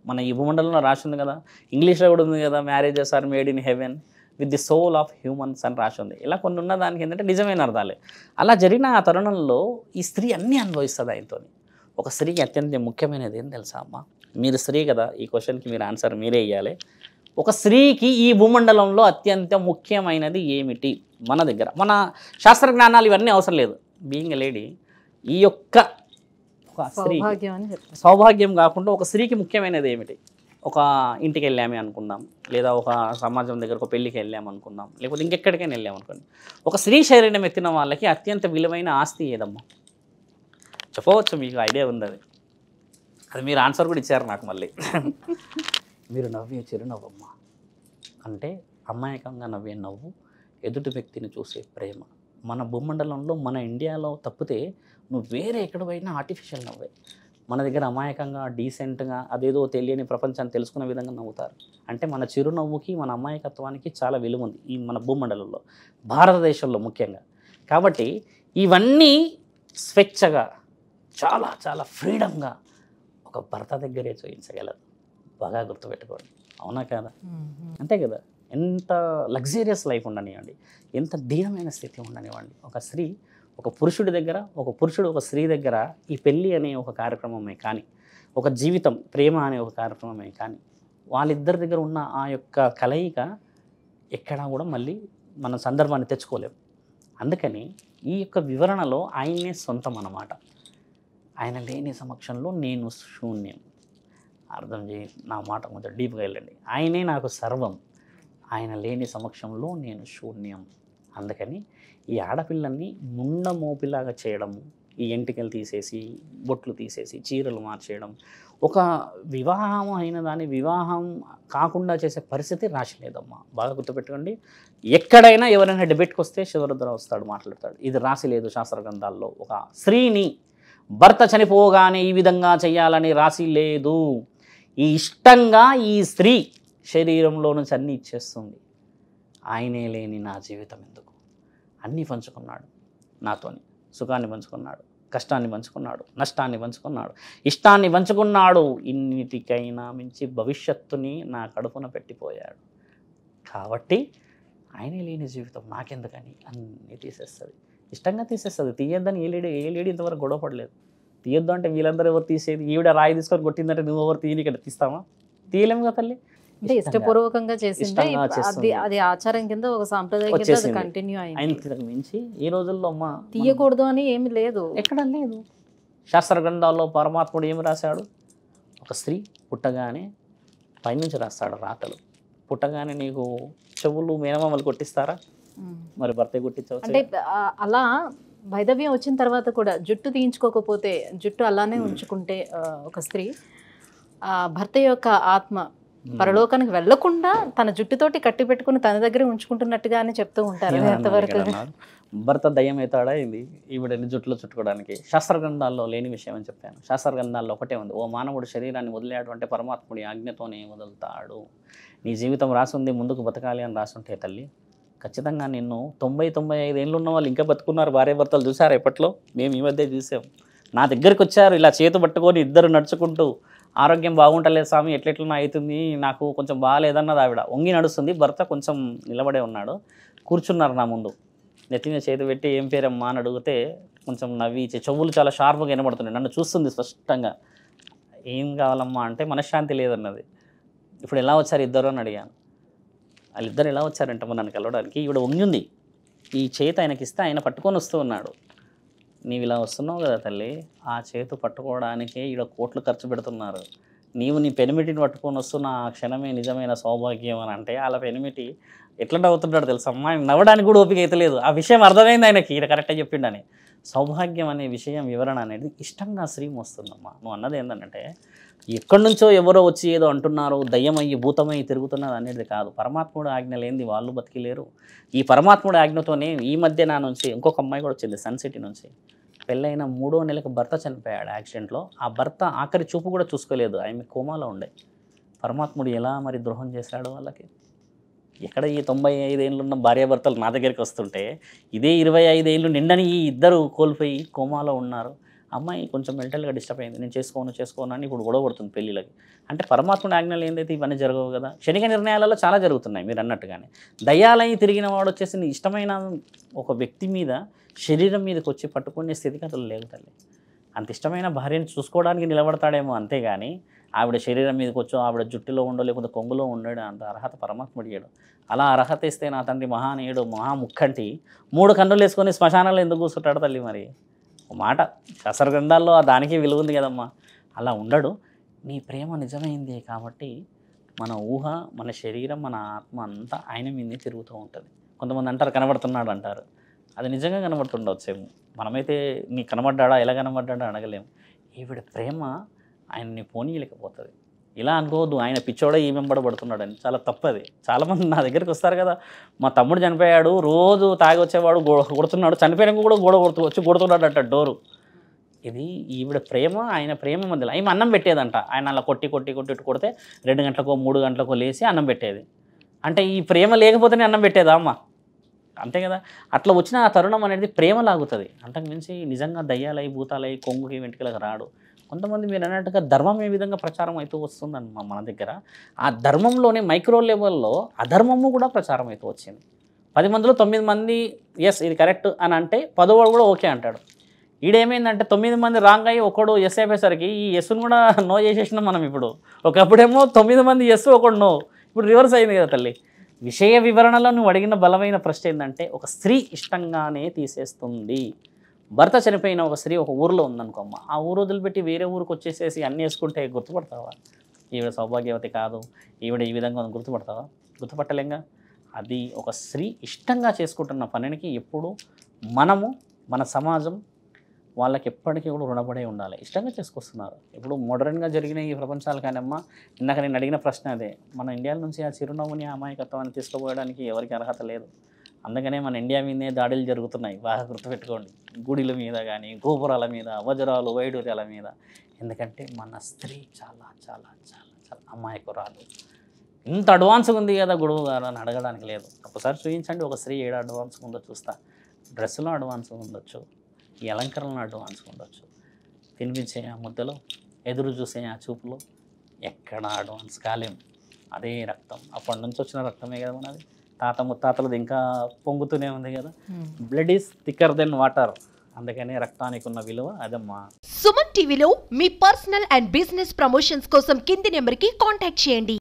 మన ఈ భూమండలంలో రాసి ఉంది కదా ఇంగ్లీష్లో కూడా ఉంది కదా marriages are made in heaven with the soul of humans అని రాసి ఉంది ఇలా కొన్ని ఉన్న దానికి ఏంటంటే నిజమైన అర్థాలే అలా జరిగిన ఆ తరుణంలో ఈ స్త్రీ అన్నీ అనుభవిస్తుంది ఆయనతో ఒక స్త్రీకి అత్యంత ముఖ్యమైనది ఏం తెలుసా అమ్మ మీరు స్త్రీ కదా ఈ క్వశ్చన్కి మీరు ఆన్సర్ మీరే ఇవ్వాలి ఒక స్త్రీకి ఈ భూమండలంలో అత్యంత ముఖ్యమైనది ఏమిటి మన దగ్గర మన శాస్త్ర జ్ఞానాలు ఇవన్నీ అవసరం లేదు బీయింగ్ లేడీ ఈ యొక్క స్త్రీ సౌభాగ్యం కాకుండా ఒక స్త్రీకి ముఖ్యమైనది ఏమిటి ఒక ఇంటికి వెళ్ళామే అనుకుందాం లేదా ఒక సమాజం దగ్గర ఒక పెళ్ళికి వెళ్ళాము అనుకుందాం లేకపోతే ఇంకెక్కడికైనా వెళ్ళాము అనుకోండి ఒక స్త్రీ శరీరం ఎత్తిన వాళ్ళకి అత్యంత విలువైన ఆస్తి ఏదమ్మా చెప్పవచ్చు మీకు ఐడియా ఉంది అది అది మీరు ఆన్సర్ కూడా ఇచ్చారు నాకు మళ్ళీ మీరు నవ్వే చిరునవ్వమ్మ అంటే అమాయకంగా నవ్వే నవ్వు ఎదుటి వ్యక్తిని చూసే ప్రేమ మన భూమండలంలో మన ఇండియాలో తప్పితే నువ్వు వేరే ఎక్కడ పోయినా ఆర్టిఫిషియల్ నవ్వే మన దగ్గర అమాయకంగా డీసెంట్గా అదేదో తెలియని ప్రపంచాన్ని తెలుసుకునే విధంగా నవ్వుతారు అంటే మన చిరునవ్వుకి మన అమాయకత్వానికి చాలా విలువ ఉంది ఈ మన భూమండలంలో భారతదేశంలో ముఖ్యంగా కాబట్టి ఇవన్నీ స్వేచ్ఛగా చాలా చాలా ఫ్రీడంగా ఒక్క భర్త దగ్గరే చూపించగలదు బాగా గుర్తుపెట్టుకోండి అవునా కాదా అంతే కదా ఎంత లగ్జరియస్ లైఫ్ ఉండనివ్వండి ఎంత దీనమైన స్థితిలో ఉండనివ్వండి ఒక స్త్రీ ఒక పురుషుడి దగ్గర ఒక పురుషుడు ఒక స్త్రీ దగ్గర ఈ పెళ్ళి అనే ఒక కార్యక్రమమే కానీ ఒక జీవితం ప్రేమ అనే ఒక కార్యక్రమమే కానీ వాళ్ళిద్దరి దగ్గర ఉన్న ఆ యొక్క కలయిక ఎక్కడా కూడా మళ్ళీ మన సందర్భాన్ని తెచ్చుకోలేము అందుకని ఈ యొక్క వివరణలో ఆయనే సొంతం అన్నమాట ఆయన లేని సమక్షంలో నేను శూన్యం అర్థం చేయి నా మాట కొంచెం డీప్గా వెళ్ళండి ఆయనే నాకు సర్వం ఆయన లేని సమక్షంలో నేను శూన్యం అందుకని ఈ ఆడపిల్లల్ని ముండ మోపిలాగా చేయడము ఈ ఎంటికలు తీసేసి బొట్లు తీసేసి చీరలు మార్చేయడం ఒక వివాహం అయిన దాన్ని వివాహం కాకుండా చేసే పరిస్థితి రాసిలేదమ్మా బాగా గుర్తుపెట్టుకోండి ఎక్కడైనా ఎవరైనా డిబేట్కి వస్తే శివరుద్ర వస్తాడు మాట్లాడతాడు ఇది రాసి లేదు శాస్త్ర గ్రంథాల్లో ఒక స్త్రీని భర్త చనిపోగానే ఈ విధంగా చేయాలని రాసి లేదు ఈ ఇష్టంగా ఈ స్త్రీ శరీరంలో నుంచి అన్నీ ఇచ్చేస్తుంది ఆయనే లేని నా జీవితం ఎందుకు అన్నీ పంచుకున్నాడు నాతోని సుఖాన్ని పంచుకున్నాడు కష్టాన్ని పంచుకున్నాడు నష్టాన్ని పంచుకున్నాడు ఇష్టాన్ని పంచుకున్నాడు ఇన్నిటికైనా మించి భవిష్యత్తుని నా కడుపున పెట్టిపోయాడు కాబట్టి ఆయనే లేని జీవితం నాకెందుకని అన్నీ తీసేస్తుంది ఇష్టంగా తీసేస్తుంది తీయొద్దని ఏ లేడీ ఏ లేడీ ఇంతవరకు గొడవ పడలేదు తీయొద్దు అంటే వీళ్ళందరూ ఎవరు తీసేది ఈవిడ రాయి తీసుకొని కొట్టిందంటే నువ్వు ఎవరు తీయని ఇక్కడ తీస్తావా తీయలేము కదా తల్లి అంటే ఇష్టపూర్వకంగా చేసింది అది ఆచారం కింద ఒక సాంప్రదాయం కంటిన్యూ అయింది మించి ఈ రోజుల్లో అమ్మ తీయకూడదు అని ఏమి లేదు ఎక్కడ లేదు శాస్త్ర గ్రంథాల్లో పరమాత్ముడు ఏమి రాశాడు ఒక స్త్రీ పుట్టగానే పైనుంచి రాస్తాడు రాతలు పుట్టగానే నీకు చెవులు మేనమామలు కొట్టిస్తారా మరి భర్త కొట్టించవచ్చు అంటే అలా వైదవ్యం వచ్చిన తర్వాత కూడా జుట్టు తీయించుకోకపోతే జుట్టు అలానే ఉంచుకుంటే ఒక స్త్రీ భర్త యొక్క ఆత్మ పరలోకానికి వెళ్లకుండా తన జుట్టుతోటి కట్టి పెట్టుకుని తన దగ్గర ఉంచుకుంటున్నట్టుగా అని చెప్తూ ఉంటారు ఎంతవరకు భర్త దయ్యం అవుతాడా ఈవిడని జుట్టులో చుట్టుకోవడానికి శాస్త్రగ్రంథాల్లో లేని విషయం అని చెప్పాను శాస్త్రగ్రంథాల్లో ఒకటే ఉంది ఓ మానవుడు శరీరాన్ని వదిలేటువంటి పరమాత్ముడి ఆజ్ఞతోనే వదులుతాడు నీ జీవితం రాసుంది ముందుకు బతకాలి అని రాసుంటే తల్లి ఖచ్చితంగా నిన్ను తొంభై తొంభై ఐదు ఏళ్ళు ఉన్న వాళ్ళు ఇంకా బతుకున్నారు భార్య భర్తలు చూసారు ఎప్పట్లో మేము ఈ మధ్య చూసాం నా దగ్గరికి వచ్చారు ఇలా చేతు పట్టుకొని ఇద్దరు నడుచుకుంటూ ఆరోగ్యం బాగుంటలేదు స్వామి ఎట్లెట్లనో అవుతుంది నాకు కొంచెం బాగాలేదన్నది ఆవిడ వంగి నడుస్తుంది భర్త కొంచెం నిలబడే ఉన్నాడు కూర్చున్నారు నా ముందు నెత్తి మీద చేతి పెట్టి ఏం పేరమ్మా అని అడిగితే కొంచెం నవ్వి చెవులు చాలా షార్ప్గా వినబడుతున్నాయి నన్ను చూస్తుంది స్పష్టంగా ఏం కావాలమ్మా అంటే మనశ్శాంతి లేదన్నది ఇప్పుడు ఎలా వచ్చారు ఇద్దరు అని అడిగాను వాళ్ళిద్దరు ఎలా వచ్చారంటే నన్ను కలవడానికి ఈవిడ ఉంది ఈ చేతి ఆయనకి ఇస్తే ఆయన పట్టుకొని వస్తూ ఉన్నాడు నీవు ఇలా వస్తున్నావు కదా తల్లి ఆ చేతు పట్టుకోవడానికే ఈడ కోట్లు ఖర్చు పెడుతున్నారు నీవు నీ పెనిమిటిని పట్టుకొని వస్తున్న ఆ క్షణమే నిజమైన సౌభాగ్యం అని అంటే వాళ్ళ పెనిమిటి ఎట్లా నవ్వుతున్నాడు తెలుసు అమ్మాయి నవ్వడానికి కూడా ఓపిక లేదు ఆ విషయం అర్థమైంది ఆయనకి ఈయన కరెక్టే అని సౌభాగ్యం అనే విషయం వివరణ అనేది ఇష్టంగా శ్రీ మోస్తుందమ్మా నువ్వు అన్నది ఏంటంటే ఎక్కడి నుంచో ఎవరో వచ్చి ఏదో అంటున్నారు దయ్యమయ్యి భూతమయ్యి తిరుగుతున్నది అనేది కాదు పరమాత్ముడు ఆజ్ఞ లేనిది వాళ్ళు బతికిలేరు ఈ పరమాత్ముడు ఆజ్ఞతోనే ఈ మధ్య నా నుంచి ఇంకొక అమ్మాయి కూడా వచ్చింది సన్ సిటీ నుంచి పెళ్ళైన మూడో నెలకు భర్త చనిపోయాడు యాక్సిడెంట్లో ఆ భర్త ఆఖరి చూపు కూడా చూసుకోలేదు ఆమె కోమాలో ఉండే పరమాత్ముడు ఎలా మరి ద్రోహం చేశాడు వాళ్ళకి ఎక్కడ ఈ తొంభై ఐదేళ్ళు ఉన్న భార్యాభర్తలు నా దగ్గరికి వస్తుంటే ఇదే ఇరవై ఐదేళ్ళు నిండని ఈ ఇద్దరు కోల్పోయి కోమాలో ఉన్నారు అమ్మాయి కొంచెం మెంటల్గా డిస్టర్బ్ అయింది నేను చేసుకోను చేసుకోను అని ఇప్పుడు గొడవ పడుతుంది పెళ్ళిళ్ళకి అంటే పరమాత్మని ఆజ్ఞలు ఏందైతే ఇవన్నీ జరగవు కదా క్షణిక నిర్ణయాలలో చాలా జరుగుతున్నాయి మీరు అన్నట్టుగానే దయ్యాలయ్యి తిరిగిన వాడు వచ్చేసి నీ ఇష్టమైన ఒక వ్యక్తి మీద శరీరం మీదకి వచ్చి పట్టుకునే స్థితిగతులు లేవు తల్లి అంత ఇష్టమైన భార్యను చూసుకోవడానికి నిలబడతాడేమో అంతేగాని ఆవిడ శరీరం మీదకి వచ్చో ఆవిడ జుట్టులో ఉండో లేకపోతే కొంగులో ఉండడు అంత అర్హత పరమాత్మ అడిగాడు అలా అర్హత ఇస్తే నా తండ్రి మహానీయుడు మహాముఖంటి మూడు కన్నులు వేసుకొని శ్మశానాలు ఎందుకు కూర్చుంటాడు తల్లి మరి ఒక మాట కసరగండాల్లో దానికే విలువ ఉంది కదమ్మా అలా ఉండడు నీ ప్రేమ నిజమైంది కాబట్టి మన ఊహ మన శరీరం మన ఆత్మ అంతా ఆయన మీదే తిరుగుతూ ఉంటుంది కొంతమంది అంటారు కనబడుతున్నాడు అంటారు అది నిజంగా ఏమో మనమైతే నీ కనబడ్డాడా ఎలా కనబడ్డాడా అడగలేము ఈవిడ ప్రేమ ఆయన్ని పోనీయలేకపోతుంది ఇలా అనుకోవద్దు ఆయన పిచ్చోడే ఈ వెంబడ పడుతున్నాడని చాలా తప్పది చాలామంది నా దగ్గరికి వస్తారు కదా మా తమ్ముడు చనిపోయాడు రోజు తాగి వచ్చేవాడు కొడుతున్నాడు చనిపోయినాక కూడా గోడ కొడుతు వచ్చి కొడుతున్నాడు అంట డోరు ఇది ఈవిడ ప్రేమ ఆయన ప్రేమ మధ్యలో ఆయన అన్నం పెట్టేదంట ఆయన అలా కొట్టి కొట్టి కొట్టి కొడితే రెండు గంటలకో మూడు గంటలకో లేచి అన్నం పెట్టేది అంటే ఈ ప్రేమ లేకపోతేనే అన్నం పెట్టేదా అమ్మ అంతే కదా అట్లా వచ్చిన ఆ తరుణం అనేది ప్రేమ లాగుతుంది అంతకు మించి నిజంగా దయ్యాలై భూతాలై కొంగుకి వెంటకలకు రాడు కొంతమంది మీరు అన్నట్టుగా ధర్మం ఏ విధంగా ప్రచారం అవుతూ వస్తుందని మన దగ్గర ఆ ధర్మంలోనే మైక్రో లెవెల్లో అధర్మము కూడా ప్రచారం అవుతూ వచ్చింది పది మందిలో తొమ్మిది మంది ఎస్ ఇది కరెక్ట్ అని అంటే పదోవాడు కూడా ఓకే అంటాడు ఈడేమైందంటే తొమ్మిది మంది రాంగ్ అయ్యి ఒకడు ఎస్ అయిపోయేసరికి ఈ ఎస్ను కూడా నో చేసేసినాం మనం ఇప్పుడు ఒకప్పుడేమో తొమ్మిది మంది ఎస్ ఒకడు నో ఇప్పుడు రివర్స్ అయింది కదా తల్లి విషయ వివరణలో నువ్వు అడిగిన బలమైన ప్రశ్న ఏంటంటే ఒక స్త్రీ ఇష్టంగానే తీసేస్తుంది భర్త చనిపోయిన ఒక స్త్రీ ఒక ఊరిలో ఉందనుకోమ్మ ఆ ఊరు వదిలిపెట్టి వేరే ఊరికి వచ్చేసేసి అన్నీ వేసుకుంటే గుర్తుపడతావా ఈవిడ సౌభాగ్యవతి కాదు ఈవిడ ఈ విధంగా గుర్తుపడతావా గుర్తుపట్టలేంగా అది ఒక స్త్రీ ఇష్టంగా చేసుకుంటున్న పనికి ఎప్పుడు మనము మన సమాజం వాళ్ళకి ఎప్పటికీ కూడా రుణపడే ఉండాలి ఇష్టంగా చేసుకొస్తున్నారు ఇప్పుడు మోడర్న్గా జరిగిన ఈ ప్రపంచాలు కానమ్మా ఇందాక నేను అడిగిన ప్రశ్న అదే మన ఇండియా నుంచి ఆ చిరునవ్వుని అమాయకత్వాన్ని తీసుకుపోయడానికి ఎవరికి అర్హత లేదు అందుకనే మన ఇండియా మీదే దాడులు జరుగుతున్నాయి బాగా గుర్తుపెట్టుకోండి గుడిల మీద కానీ గోపురాల మీద వజ్రాలు వైడూర్యాల మీద ఎందుకంటే మన స్త్రీ చాలా చాలా చాలా చాలా అమాయకురాలు ఇంత అడ్వాన్స్గా ఉంది కదా గొడవ గారు అని అడగడానికి లేదు ఒకసారి చూపించండి ఒక స్త్రీ ఏడు అడ్వాన్స్గా ఉందో చూస్తా డ్రెస్సులో అడ్వాన్స్గా ఉండొచ్చు ఈ అలంకరణలో అడ్వాన్స్గా ఉండొచ్చు తినిపించే ఆ ముద్దలో ఎదురు చూసే ఆ చూపులో ఎక్కడ అడ్వాన్స్ కాలేము అదే రక్తం అప్పటి నుంచి వచ్చిన రక్తమే కదా మనది తాత ముత్తాతలది ఇంకా పొంగుతూనే ఉంది కదా blood is thicker than water అందుకనే రక్తానికి ఉన్న విలువ అదమ్మా సుమన్ టీవీలో మీ పర్సనల్ అండ్ బిజినెస్ ప్రమోషన్స్ కోసం కింది నెంబర్కి కాంటాక్ట్ చేయండి